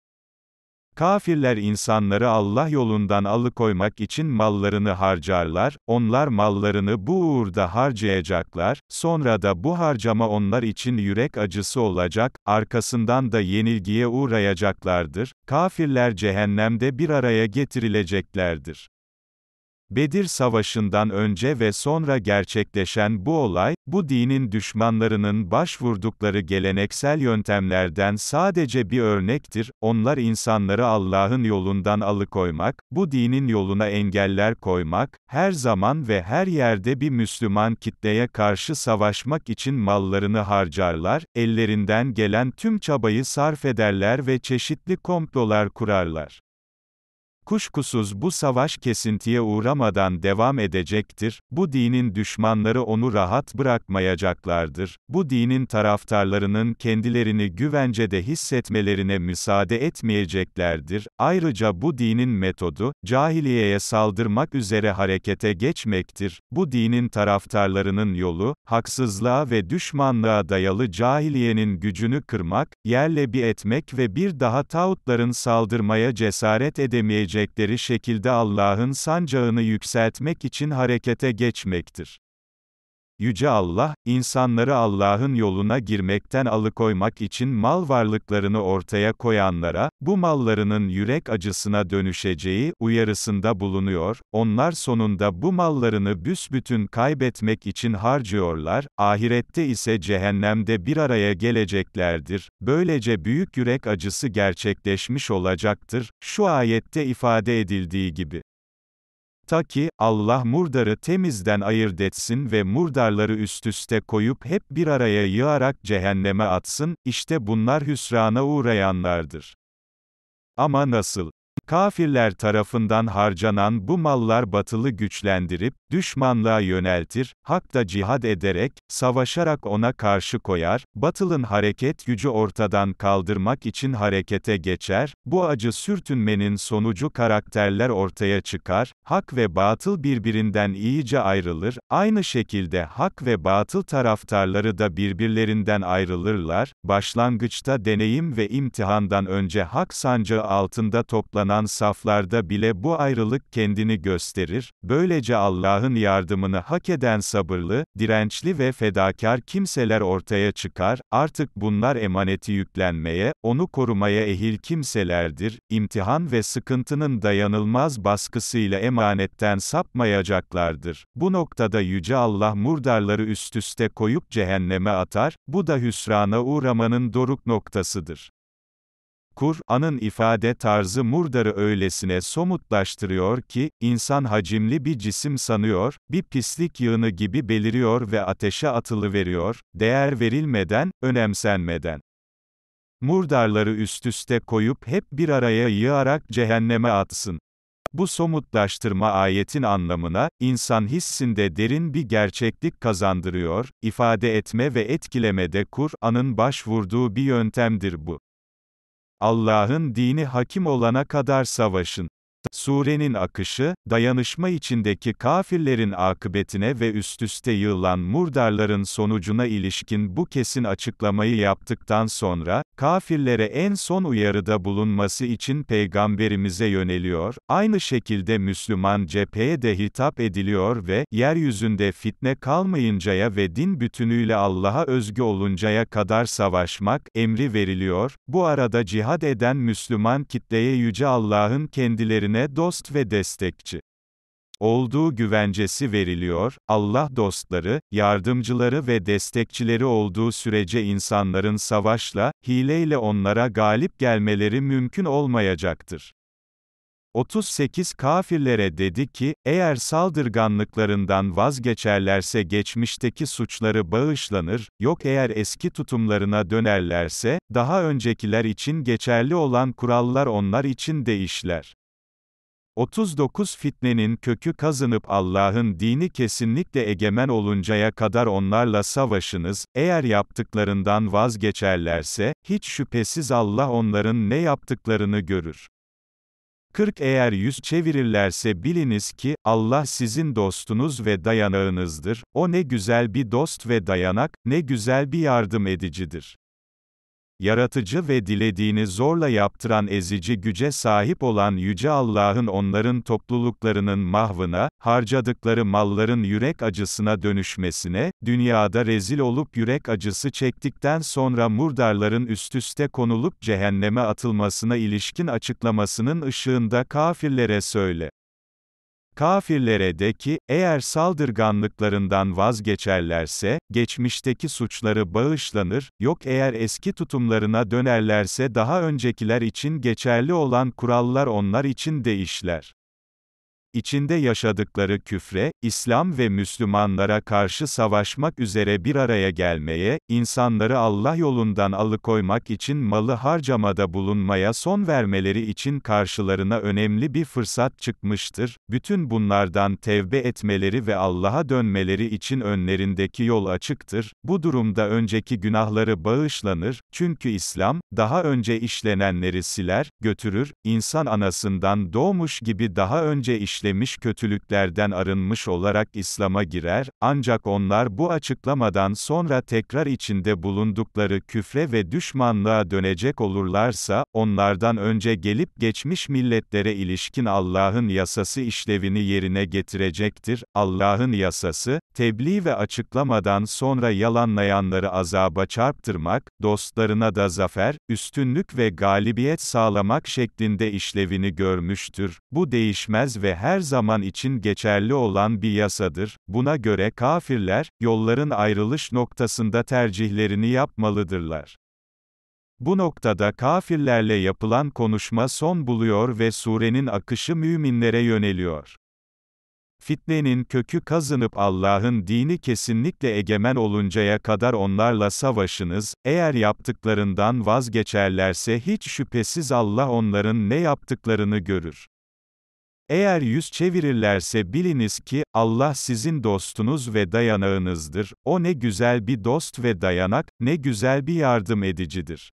Kafirler insanları Allah yolundan alıkoymak için mallarını harcarlar, onlar mallarını bu uğurda harcayacaklar, sonra da bu harcama onlar için yürek acısı olacak, arkasından da yenilgiye uğrayacaklardır, kafirler cehennemde bir araya getirileceklerdir. Bedir Savaşı'ndan önce ve sonra gerçekleşen bu olay, bu dinin düşmanlarının başvurdukları geleneksel yöntemlerden sadece bir örnektir, onlar insanları Allah'ın yolundan alıkoymak, bu dinin yoluna engeller koymak, her zaman ve her yerde bir Müslüman kitleye karşı savaşmak için mallarını harcarlar, ellerinden gelen tüm çabayı sarf ederler ve çeşitli komplolar kurarlar. Kuşkusuz bu savaş kesintiye uğramadan devam edecektir, bu dinin düşmanları onu rahat bırakmayacaklardır, bu dinin taraftarlarının kendilerini güvencede hissetmelerine müsaade etmeyeceklerdir, ayrıca bu dinin metodu, cahiliyeye saldırmak üzere harekete geçmektir, bu dinin taraftarlarının yolu, haksızlığa ve düşmanlığa dayalı cahiliyenin gücünü kırmak, yerle bir etmek ve bir daha tağutların saldırmaya cesaret edemeyeceklerdir edemeyecekleri şekilde Allah'ın sancağını yükseltmek için harekete geçmektir. Yüce Allah, insanları Allah'ın yoluna girmekten alıkoymak için mal varlıklarını ortaya koyanlara, bu mallarının yürek acısına dönüşeceği uyarısında bulunuyor, onlar sonunda bu mallarını büsbütün kaybetmek için harcıyorlar, ahirette ise cehennemde bir araya geleceklerdir, böylece büyük yürek acısı gerçekleşmiş olacaktır, şu ayette ifade edildiği gibi. Ta ki, Allah murdarı temizden ayırt etsin ve murdarları üst üste koyup hep bir araya yığarak cehenneme atsın, işte bunlar hüsrana uğrayanlardır. Ama nasıl? Kafirler tarafından harcanan bu mallar batılı güçlendirip, düşmanlığa yöneltir, hak da cihad ederek, savaşarak ona karşı koyar, batılın hareket gücü ortadan kaldırmak için harekete geçer, bu acı sürtünmenin sonucu karakterler ortaya çıkar, hak ve batıl birbirinden iyice ayrılır, aynı şekilde hak ve batıl taraftarları da birbirlerinden ayrılırlar, başlangıçta deneyim ve imtihandan önce hak sancağı altında toplanan kazanan saflarda bile bu ayrılık kendini gösterir, böylece Allah'ın yardımını hak eden sabırlı, dirençli ve fedakar kimseler ortaya çıkar, artık bunlar emaneti yüklenmeye, onu korumaya ehil kimselerdir, imtihan ve sıkıntının dayanılmaz baskısıyla emanetten sapmayacaklardır. Bu noktada Yüce Allah murdarları üst üste koyup cehenneme atar, bu da hüsrana uğramanın doruk noktasıdır. Kur'an'ın ifade tarzı murdarı öylesine somutlaştırıyor ki, insan hacimli bir cisim sanıyor, bir pislik yığını gibi beliriyor ve ateşe atılıveriyor, değer verilmeden, önemsenmeden. Murdarları üst üste koyup hep bir araya yığarak cehenneme atsın. Bu somutlaştırma ayetin anlamına, insan hissinde derin bir gerçeklik kazandırıyor, ifade etme ve etkilemede Kur'an'ın başvurduğu bir yöntemdir bu. Allah'ın dini hakim olana kadar savaşın. Surenin akışı, dayanışma içindeki kafirlerin akıbetine ve üst üste yığılan murdarların sonucuna ilişkin bu kesin açıklamayı yaptıktan sonra, kafirlere en son uyarıda bulunması için Peygamberimize yöneliyor, aynı şekilde Müslüman cepheye de hitap ediliyor ve, yeryüzünde fitne kalmayıncaya ve din bütünüyle Allah'a özgü oluncaya kadar savaşmak, emri veriliyor, bu arada cihad eden Müslüman kitleye Yüce Allah'ın kendilerine kendisine dost ve destekçi olduğu güvencesi veriliyor, Allah dostları, yardımcıları ve destekçileri olduğu sürece insanların savaşla, hileyle onlara galip gelmeleri mümkün olmayacaktır. 38 kafirlere dedi ki, eğer saldırganlıklarından vazgeçerlerse geçmişteki suçları bağışlanır, yok eğer eski tutumlarına dönerlerse, daha öncekiler için geçerli olan kurallar onlar için değişler. 39 fitnenin kökü kazınıp Allah'ın dini kesinlikle egemen oluncaya kadar onlarla savaşınız, eğer yaptıklarından vazgeçerlerse, hiç şüphesiz Allah onların ne yaptıklarını görür. 40 Eğer yüz çevirirlerse biliniz ki, Allah sizin dostunuz ve dayanağınızdır, o ne güzel bir dost ve dayanak, ne güzel bir yardım edicidir yaratıcı ve dilediğini zorla yaptıran ezici güce sahip olan Yüce Allah'ın onların topluluklarının mahvına, harcadıkları malların yürek acısına dönüşmesine, dünyada rezil olup yürek acısı çektikten sonra murdarların üst üste konulup cehenneme atılmasına ilişkin açıklamasının ışığında kafirlere söyle. Kafirlere de ki, eğer saldırganlıklarından vazgeçerlerse, geçmişteki suçları bağışlanır, yok eğer eski tutumlarına dönerlerse daha öncekiler için geçerli olan kurallar onlar için değişler. İçinde yaşadıkları küfre, İslam ve Müslümanlara karşı savaşmak üzere bir araya gelmeye, insanları Allah yolundan alıkoymak için malı harcamada bulunmaya son vermeleri için karşılarına önemli bir fırsat çıkmıştır. Bütün bunlardan tevbe etmeleri ve Allah'a dönmeleri için önlerindeki yol açıktır. Bu durumda önceki günahları bağışlanır, çünkü İslam, daha önce işlenenleri siler, götürür, insan anasından doğmuş gibi daha önce işlenenleri işlemiş kötülüklerden arınmış olarak İslam'a girer, ancak onlar bu açıklamadan sonra tekrar içinde bulundukları küfre ve düşmanlığa dönecek olurlarsa, onlardan önce gelip geçmiş milletlere ilişkin Allah'ın yasası işlevini yerine getirecektir. Allah'ın yasası, tebliğ ve açıklamadan sonra yalanlayanları azaba çarptırmak, dostlarına da zafer, üstünlük ve galibiyet sağlamak şeklinde işlevini görmüştür. Bu değişmez ve her her zaman için geçerli olan bir yasadır. Buna göre kafirler, yolların ayrılış noktasında tercihlerini yapmalıdırlar. Bu noktada kafirlerle yapılan konuşma son buluyor ve surenin akışı müminlere yöneliyor. Fitnenin kökü kazınıp Allah'ın dini kesinlikle egemen oluncaya kadar onlarla savaşınız, eğer yaptıklarından vazgeçerlerse hiç şüphesiz Allah onların ne yaptıklarını görür. Eğer yüz çevirirlerse biliniz ki, Allah sizin dostunuz ve dayanağınızdır, o ne güzel bir dost ve dayanak, ne güzel bir yardım edicidir.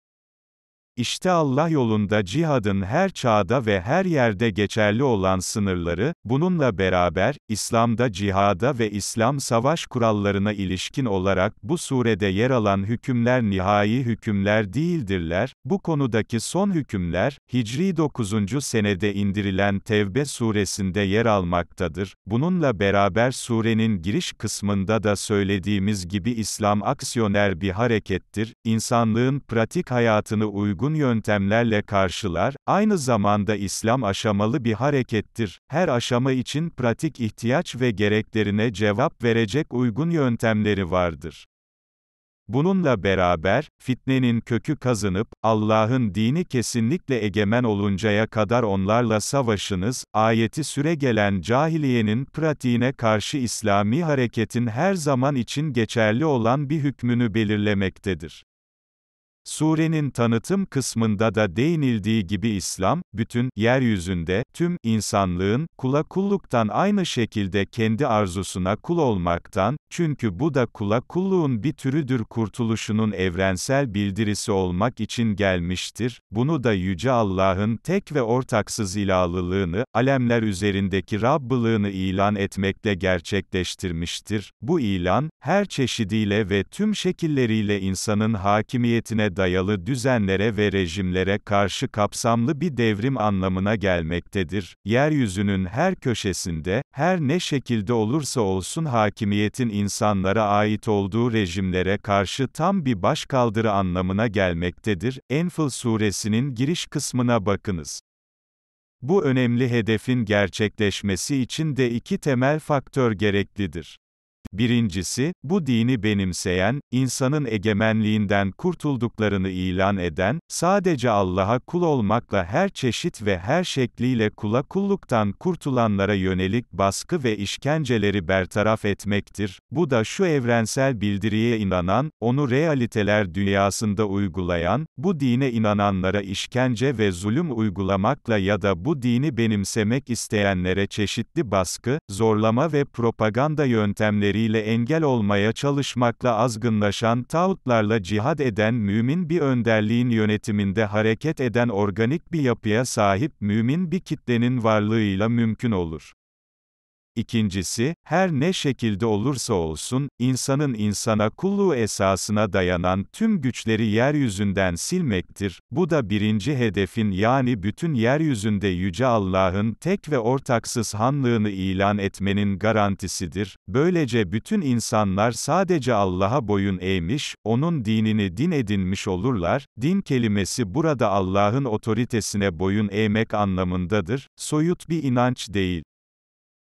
İşte Allah yolunda cihadın her çağda ve her yerde geçerli olan sınırları, bununla beraber, İslam'da cihada ve İslam savaş kurallarına ilişkin olarak bu surede yer alan hükümler nihai hükümler değildirler, bu konudaki son hükümler, Hicri 9. senede indirilen Tevbe suresinde yer almaktadır, bununla beraber surenin giriş kısmında da söylediğimiz gibi İslam aksiyoner bir harekettir, insanlığın pratik hayatını uygun uygun yöntemlerle karşılar, aynı zamanda İslam aşamalı bir harekettir. Her aşama için pratik ihtiyaç ve gereklerine cevap verecek uygun yöntemleri vardır. Bununla beraber, fitnenin kökü kazınıp, Allah'ın dini kesinlikle egemen oluncaya kadar onlarla savaşınız, ayeti süre gelen cahiliyenin pratiğine karşı İslami hareketin her zaman için geçerli olan bir hükmünü belirlemektedir. Surenin tanıtım kısmında da değinildiği gibi İslam, bütün, yeryüzünde, tüm, insanlığın, kula kulluktan aynı şekilde kendi arzusuna kul olmaktan, çünkü bu da kula kulluğun bir türüdür kurtuluşunun evrensel bildirisi olmak için gelmiştir, bunu da Yüce Allah'ın tek ve ortaksız ilahlılığını, alemler üzerindeki Rabbılığını ilan etmekle gerçekleştirmiştir. Bu ilan, her çeşidiyle ve tüm şekilleriyle insanın hakimiyetine dayalı düzenlere ve rejimlere karşı kapsamlı bir devrim anlamına gelmektedir. Yeryüzünün her köşesinde, her ne şekilde olursa olsun hakimiyetin insanlara ait olduğu rejimlere karşı tam bir başkaldırı anlamına gelmektedir. Enfıl suresinin giriş kısmına bakınız. Bu önemli hedefin gerçekleşmesi için de iki temel faktör gereklidir. Birincisi, bu dini benimseyen, insanın egemenliğinden kurtulduklarını ilan eden, sadece Allah'a kul olmakla her çeşit ve her şekliyle kula kulluktan kurtulanlara yönelik baskı ve işkenceleri bertaraf etmektir. Bu da şu evrensel bildiriye inanan, onu realiteler dünyasında uygulayan, bu dine inananlara işkence ve zulüm uygulamakla ya da bu dini benimsemek isteyenlere çeşitli baskı, zorlama ve propaganda yöntemleri ameliyle engel olmaya çalışmakla azgınlaşan tağutlarla cihad eden mümin bir önderliğin yönetiminde hareket eden organik bir yapıya sahip mümin bir kitlenin varlığıyla mümkün olur. İkincisi, her ne şekilde olursa olsun, insanın insana kulluğu esasına dayanan tüm güçleri yeryüzünden silmektir. Bu da birinci hedefin yani bütün yeryüzünde Yüce Allah'ın tek ve ortaksız hanlığını ilan etmenin garantisidir. Böylece bütün insanlar sadece Allah'a boyun eğmiş, onun dinini din edinmiş olurlar. Din kelimesi burada Allah'ın otoritesine boyun eğmek anlamındadır, soyut bir inanç değil.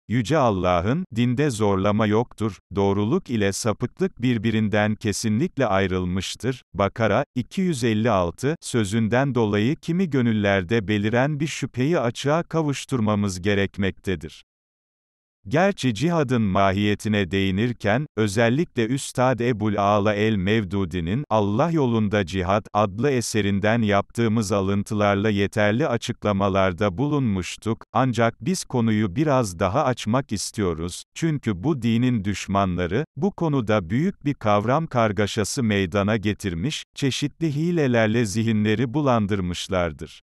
Yüce Allah'ın, dinde zorlama yoktur, doğruluk ile sapıklık birbirinden kesinlikle ayrılmıştır. Bakara, 256, sözünden dolayı kimi gönüllerde beliren bir şüpheyi açığa kavuşturmamız gerekmektedir. Gerçi cihadın mahiyetine değinirken, özellikle Üstad Ebul Ala el-Mevdudi'nin Allah yolunda Cihad adlı eserinden yaptığımız alıntılarla yeterli açıklamalarda bulunmuştuk, ancak biz konuyu biraz daha açmak istiyoruz, çünkü bu dinin düşmanları, bu konuda büyük bir kavram kargaşası meydana getirmiş, çeşitli hilelerle zihinleri bulandırmışlardır.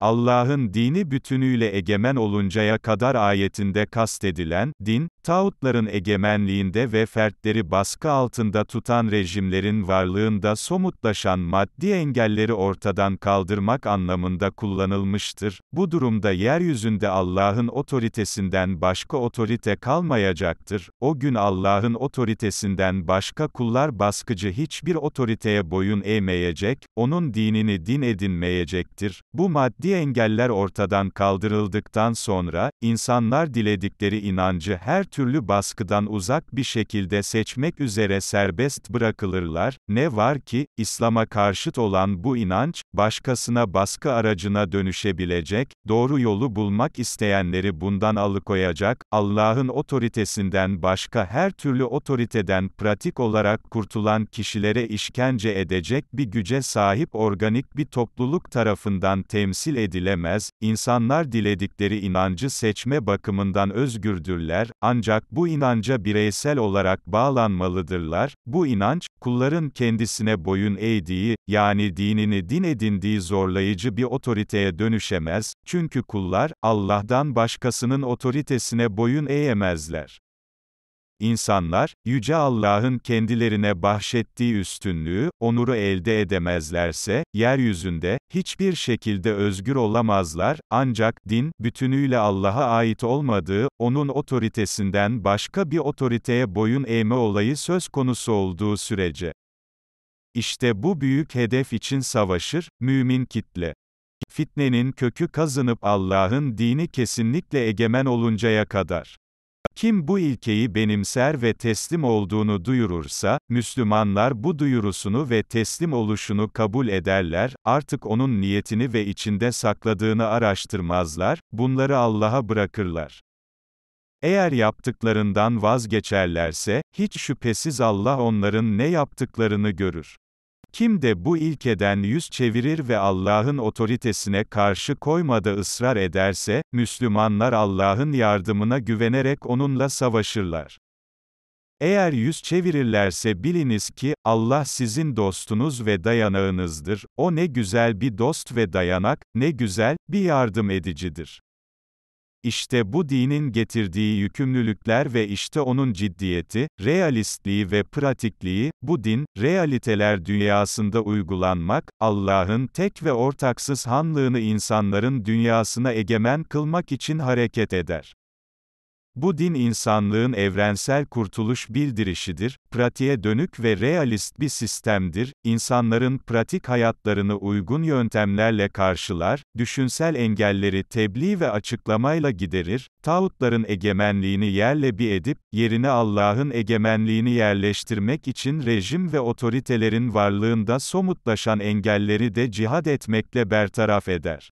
Allah'ın dini bütünüyle egemen oluncaya kadar ayetinde kastedilen, din, tağutların egemenliğinde ve fertleri baskı altında tutan rejimlerin varlığında somutlaşan maddi engelleri ortadan kaldırmak anlamında kullanılmıştır. Bu durumda yeryüzünde Allah'ın otoritesinden başka otorite kalmayacaktır. O gün Allah'ın otoritesinden başka kullar baskıcı hiçbir otoriteye boyun eğmeyecek, onun dinini din edinmeyecektir. Bu maddi maddi engeller ortadan kaldırıldıktan sonra, insanlar diledikleri inancı her türlü baskıdan uzak bir şekilde seçmek üzere serbest bırakılırlar, ne var ki, İslam'a karşıt olan bu inanç, başkasına baskı aracına dönüşebilecek, doğru yolu bulmak isteyenleri bundan alıkoyacak, Allah'ın otoritesinden başka her türlü otoriteden pratik olarak kurtulan kişilere işkence edecek bir güce sahip organik bir topluluk tarafından temsil temsil edilemez, insanlar diledikleri inancı seçme bakımından özgürdürler, ancak bu inanca bireysel olarak bağlanmalıdırlar, bu inanç, kulların kendisine boyun eğdiği, yani dinini din edindiği zorlayıcı bir otoriteye dönüşemez, çünkü kullar, Allah'tan başkasının otoritesine boyun eğemezler. İnsanlar, Yüce Allah'ın kendilerine bahşettiği üstünlüğü, onuru elde edemezlerse, yeryüzünde, hiçbir şekilde özgür olamazlar, ancak din, bütünüyle Allah'a ait olmadığı, onun otoritesinden başka bir otoriteye boyun eğme olayı söz konusu olduğu sürece. İşte bu büyük hedef için savaşır, mümin kitle. Fitnenin kökü kazınıp Allah'ın dini kesinlikle egemen oluncaya kadar. Kim bu ilkeyi benimser ve teslim olduğunu duyurursa, Müslümanlar bu duyurusunu ve teslim oluşunu kabul ederler, artık onun niyetini ve içinde sakladığını araştırmazlar, bunları Allah'a bırakırlar. Eğer yaptıklarından vazgeçerlerse, hiç şüphesiz Allah onların ne yaptıklarını görür. Kim de bu ilkeden yüz çevirir ve Allah'ın otoritesine karşı koymada ısrar ederse, Müslümanlar Allah'ın yardımına güvenerek onunla savaşırlar. Eğer yüz çevirirlerse biliniz ki, Allah sizin dostunuz ve dayanağınızdır, o ne güzel bir dost ve dayanak, ne güzel, bir yardım edicidir. İşte bu dinin getirdiği yükümlülükler ve işte onun ciddiyeti, realistliği ve pratikliği, bu din, realiteler dünyasında uygulanmak, Allah'ın tek ve ortaksız hanlığını insanların dünyasına egemen kılmak için hareket eder. Bu din insanlığın evrensel kurtuluş bildirişidir, pratiğe dönük ve realist bir sistemdir, insanların pratik hayatlarını uygun yöntemlerle karşılar, düşünsel engelleri tebliğ ve açıklamayla giderir, tağutların egemenliğini yerle bir edip, yerine Allah'ın egemenliğini yerleştirmek için rejim ve otoritelerin varlığında somutlaşan engelleri de cihad etmekle bertaraf eder.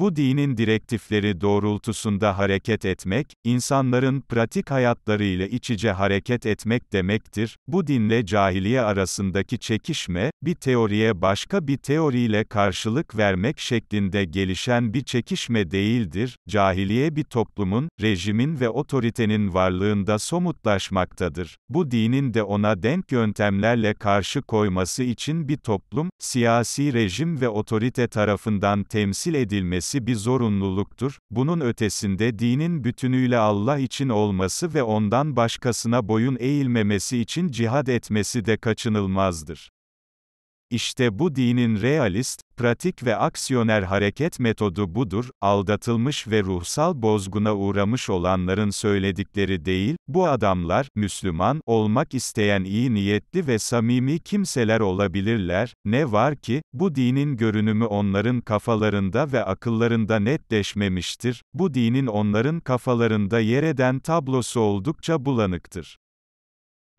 Bu dinin direktifleri doğrultusunda hareket etmek, insanların pratik hayatlarıyla iç içe hareket etmek demektir. Bu dinle cahiliye arasındaki çekişme, bir teoriye başka bir teoriyle karşılık vermek şeklinde gelişen bir çekişme değildir. Cahiliye bir toplumun, rejimin ve otoritenin varlığında somutlaşmaktadır. Bu dinin de ona denk yöntemlerle karşı koyması için bir toplum, siyasi rejim ve otorite tarafından temsil edilmesi edilmesi bir zorunluluktur, bunun ötesinde dinin bütünüyle Allah için olması ve ondan başkasına boyun eğilmemesi için cihad etmesi de kaçınılmazdır. İşte bu dinin realist, pratik ve aksiyoner hareket metodu budur, aldatılmış ve ruhsal bozguna uğramış olanların söyledikleri değil, bu adamlar, Müslüman, olmak isteyen iyi niyetli ve samimi kimseler olabilirler, ne var ki, bu dinin görünümü onların kafalarında ve akıllarında netleşmemiştir, bu dinin onların kafalarında yer eden tablosu oldukça bulanıktır.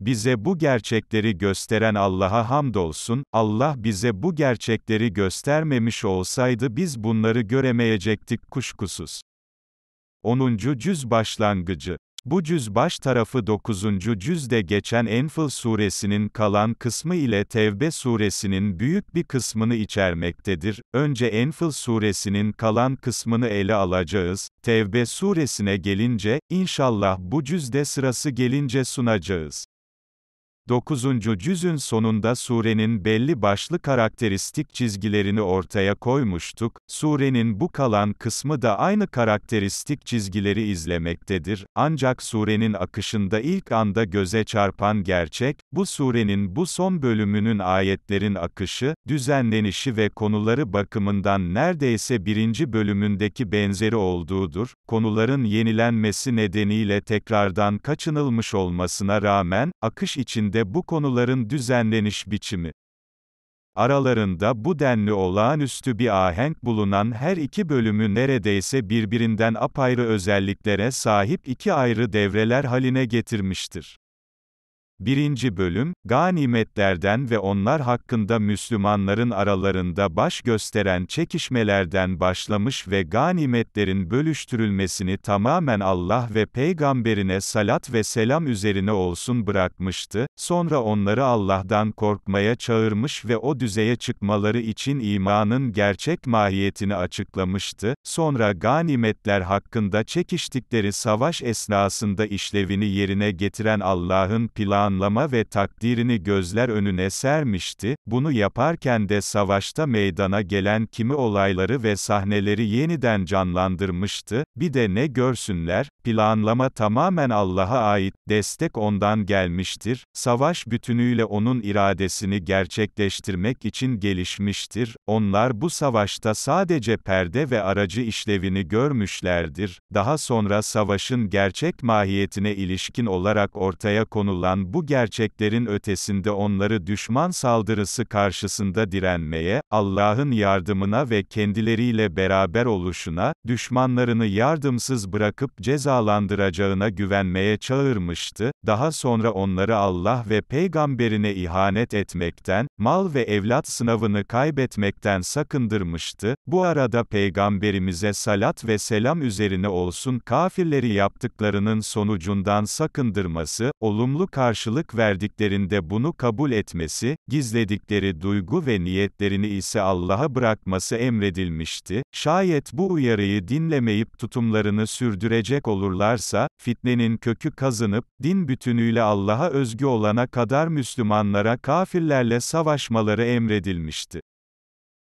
Bize bu gerçekleri gösteren Allah'a hamdolsun, Allah bize bu gerçekleri göstermemiş olsaydı biz bunları göremeyecektik kuşkusuz. 10. Cüz Başlangıcı bu cüz baş tarafı 9. cüzde geçen Enfıl suresinin kalan kısmı ile Tevbe suresinin büyük bir kısmını içermektedir. Önce Enfıl suresinin kalan kısmını ele alacağız. Tevbe suresine gelince, inşallah bu cüzde sırası gelince sunacağız. 9. cüzün sonunda surenin belli başlı karakteristik çizgilerini ortaya koymuştuk. Surenin bu kalan kısmı da aynı karakteristik çizgileri izlemektedir. Ancak surenin akışında ilk anda göze çarpan gerçek, bu surenin bu son bölümünün ayetlerin akışı, düzenlenişi ve konuları bakımından neredeyse birinci bölümündeki benzeri olduğudur. Konuların yenilenmesi nedeniyle tekrardan kaçınılmış olmasına rağmen, akış içinde de bu konuların düzenleniş biçimi. Aralarında bu denli olağanüstü bir ahenk bulunan her iki bölümü neredeyse birbirinden apayrı özelliklere sahip iki ayrı devreler haline getirmiştir. 1. Bölüm, ganimetlerden ve onlar hakkında Müslümanların aralarında baş gösteren çekişmelerden başlamış ve ganimetlerin bölüştürülmesini tamamen Allah ve Peygamberine salat ve selam üzerine olsun bırakmıştı, sonra onları Allah'tan korkmaya çağırmış ve o düzeye çıkmaları için imanın gerçek mahiyetini açıklamıştı, sonra ganimetler hakkında çekiştikleri savaş esnasında işlevini yerine getiren Allah'ın planı, planlama ve takdirini gözler önüne sermişti, bunu yaparken de savaşta meydana gelen kimi olayları ve sahneleri yeniden canlandırmıştı, bir de ne görsünler, planlama tamamen Allah'a ait, destek ondan gelmiştir, savaş bütünüyle onun iradesini gerçekleştirmek için gelişmiştir, onlar bu savaşta sadece perde ve aracı işlevini görmüşlerdir, daha sonra savaşın gerçek mahiyetine ilişkin olarak ortaya konulan bu bu gerçeklerin ötesinde onları düşman saldırısı karşısında direnmeye, Allah'ın yardımına ve kendileriyle beraber oluşuna, düşmanlarını yardımsız bırakıp cezalandıracağına güvenmeye çağırmıştı, daha sonra onları Allah ve peygamberine ihanet etmekten, mal ve evlat sınavını kaybetmekten sakındırmıştı, bu arada peygamberimize salat ve selam üzerine olsun kafirleri yaptıklarının sonucundan sakındırması, olumlu karşı karşılık verdiklerinde bunu kabul etmesi, gizledikleri duygu ve niyetlerini ise Allah'a bırakması emredilmişti. Şayet bu uyarıyı dinlemeyip tutumlarını sürdürecek olurlarsa, fitnenin kökü kazınıp, din bütünüyle Allah'a özgü olana kadar Müslümanlara kafirlerle savaşmaları emredilmişti.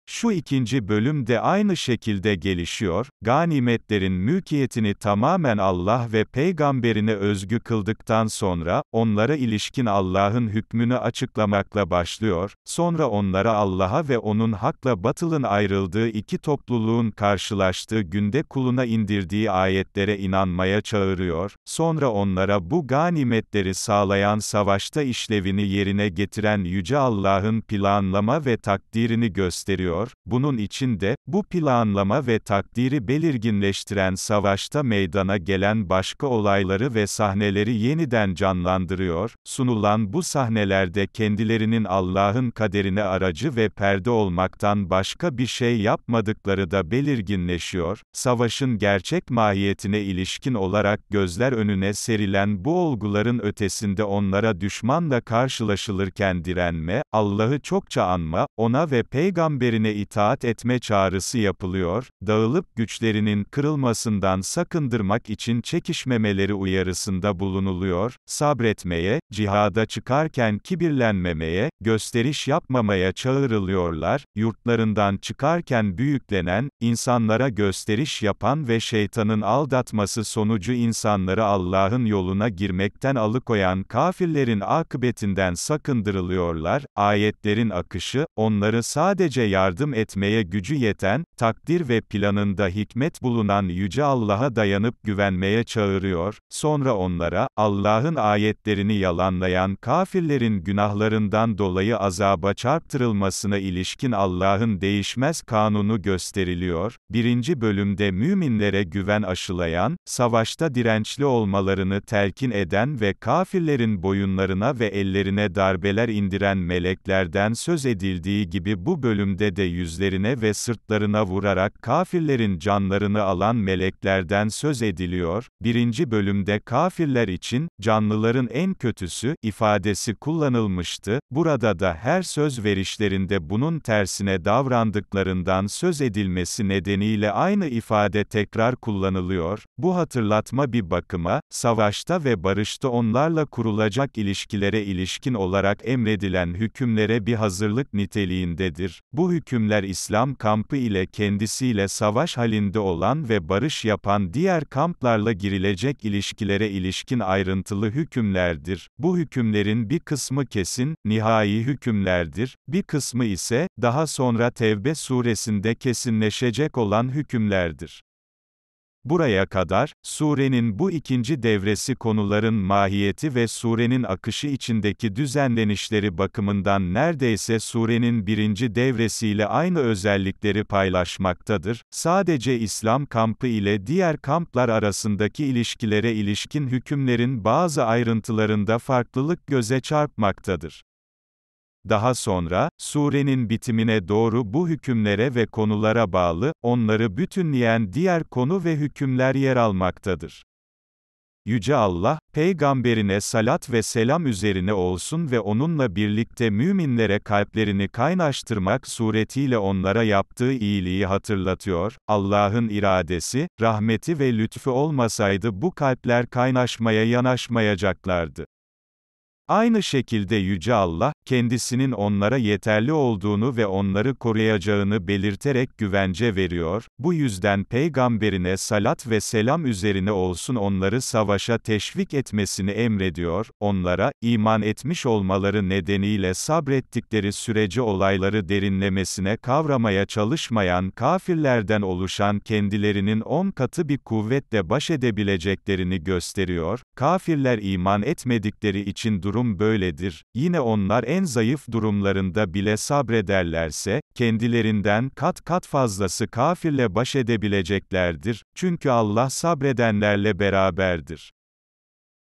Şu ikinci bölüm de aynı şekilde gelişiyor, ganimetlerin mülkiyetini tamamen Allah ve peygamberine özgü kıldıktan sonra, onlara ilişkin Allah'ın hükmünü açıklamakla başlıyor, sonra onlara Allah'a ve onun hakla batılın ayrıldığı iki topluluğun karşılaştığı günde kuluna indirdiği ayetlere inanmaya çağırıyor, sonra onlara bu ganimetleri sağlayan savaşta işlevini yerine getiren Yüce Allah'ın planlama ve takdirini gösteriyor, gerekiyor, bunun için de, bu planlama ve takdiri belirginleştiren savaşta meydana gelen başka olayları ve sahneleri yeniden canlandırıyor, sunulan bu sahnelerde kendilerinin Allah'ın kaderine aracı ve perde olmaktan başka bir şey yapmadıkları da belirginleşiyor, savaşın gerçek mahiyetine ilişkin olarak gözler önüne serilen bu olguların ötesinde onlara düşmanla karşılaşılırken direnme, Allah'ı çokça anma, ona ve peygamberin emirlerine itaat etme çağrısı yapılıyor, dağılıp güçlerinin kırılmasından sakındırmak için çekişmemeleri uyarısında bulunuluyor, sabretmeye, cihada çıkarken kibirlenmemeye, gösteriş yapmamaya çağırılıyorlar, yurtlarından çıkarken büyüklenen, insanlara gösteriş yapan ve şeytanın aldatması sonucu insanları Allah'ın yoluna girmekten alıkoyan kafirlerin akıbetinden sakındırılıyorlar, ayetlerin akışı, onları sadece yardım yardım etmeye gücü yeten, takdir ve planında hikmet bulunan Yüce Allah'a dayanıp güvenmeye çağırıyor, sonra onlara, Allah'ın ayetlerini yalanlayan kafirlerin günahlarından dolayı azaba çarptırılmasına ilişkin Allah'ın değişmez kanunu gösteriliyor, birinci bölümde müminlere güven aşılayan, savaşta dirençli olmalarını telkin eden ve kafirlerin boyunlarına ve ellerine darbeler indiren meleklerden söz edildiği gibi bu bölümde de de yüzlerine ve sırtlarına vurarak kafirlerin canlarını alan meleklerden söz ediliyor. Birinci bölümde kafirler için, canlıların en kötüsü, ifadesi kullanılmıştı. Burada da her söz verişlerinde bunun tersine davrandıklarından söz edilmesi nedeniyle aynı ifade tekrar kullanılıyor. Bu hatırlatma bir bakıma, savaşta ve barışta onlarla kurulacak ilişkilere ilişkin olarak emredilen hükümlere bir hazırlık niteliğindedir. Bu hüküm Hükümler İslam kampı ile kendisiyle savaş halinde olan ve barış yapan diğer kamplarla girilecek ilişkilere ilişkin ayrıntılı hükümlerdir. Bu hükümlerin bir kısmı kesin, nihai hükümlerdir, bir kısmı ise, daha sonra Tevbe suresinde kesinleşecek olan hükümlerdir. Buraya kadar, surenin bu ikinci devresi konuların mahiyeti ve surenin akışı içindeki düzenlenişleri bakımından neredeyse surenin birinci devresiyle aynı özellikleri paylaşmaktadır, sadece İslam kampı ile diğer kamplar arasındaki ilişkilere ilişkin hükümlerin bazı ayrıntılarında farklılık göze çarpmaktadır. Daha sonra, surenin bitimine doğru bu hükümlere ve konulara bağlı, onları bütünleyen diğer konu ve hükümler yer almaktadır. Yüce Allah, peygamberine salat ve selam üzerine olsun ve onunla birlikte müminlere kalplerini kaynaştırmak suretiyle onlara yaptığı iyiliği hatırlatıyor, Allah'ın iradesi, rahmeti ve lütfu olmasaydı bu kalpler kaynaşmaya yanaşmayacaklardı. Aynı şekilde Yüce Allah, kendisinin onlara yeterli olduğunu ve onları koruyacağını belirterek güvence veriyor, bu yüzden peygamberine salat ve selam üzerine olsun onları savaşa teşvik etmesini emrediyor, onlara, iman etmiş olmaları nedeniyle sabrettikleri sürece olayları derinlemesine kavramaya çalışmayan kafirlerden oluşan kendilerinin on katı bir kuvvetle baş edebileceklerini gösteriyor, kafirler iman etmedikleri için durum durum böyledir, yine onlar en zayıf durumlarında bile sabrederlerse, kendilerinden kat kat fazlası kafirle baş edebileceklerdir, çünkü Allah sabredenlerle beraberdir.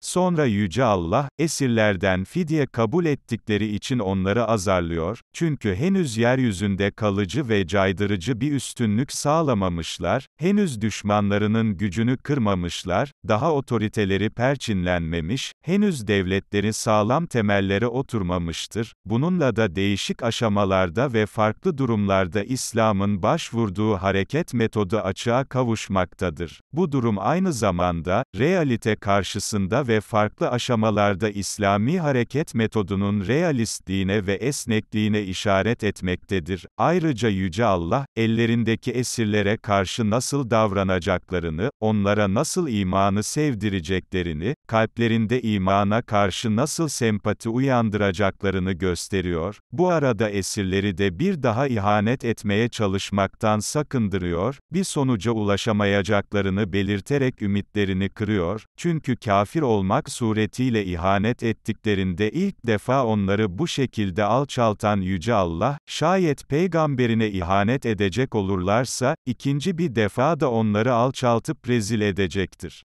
Sonra Yüce Allah, esirlerden fidye kabul ettikleri için onları azarlıyor, çünkü henüz yeryüzünde kalıcı ve caydırıcı bir üstünlük sağlamamışlar, henüz düşmanlarının gücünü kırmamışlar, daha otoriteleri perçinlenmemiş, henüz devletleri sağlam temellere oturmamıştır. Bununla da değişik aşamalarda ve farklı durumlarda İslam'ın başvurduğu hareket metodu açığa kavuşmaktadır. Bu durum aynı zamanda, realite karşısında ve ve farklı aşamalarda İslami hareket metodunun realistliğine ve esnekliğine işaret etmektedir. Ayrıca Yüce Allah, ellerindeki esirlere karşı nasıl davranacaklarını, onlara nasıl imanı sevdireceklerini, kalplerinde imana karşı nasıl sempati uyandıracaklarını gösteriyor. Bu arada esirleri de bir daha ihanet etmeye çalışmaktan sakındırıyor, bir sonuca ulaşamayacaklarını belirterek ümitlerini kırıyor, çünkü kafir olmalı olmak suretiyle ihanet ettiklerinde ilk defa onları bu şekilde alçaltan Yüce Allah, şayet peygamberine ihanet edecek olurlarsa, ikinci bir defa da onları alçaltıp rezil edecektir.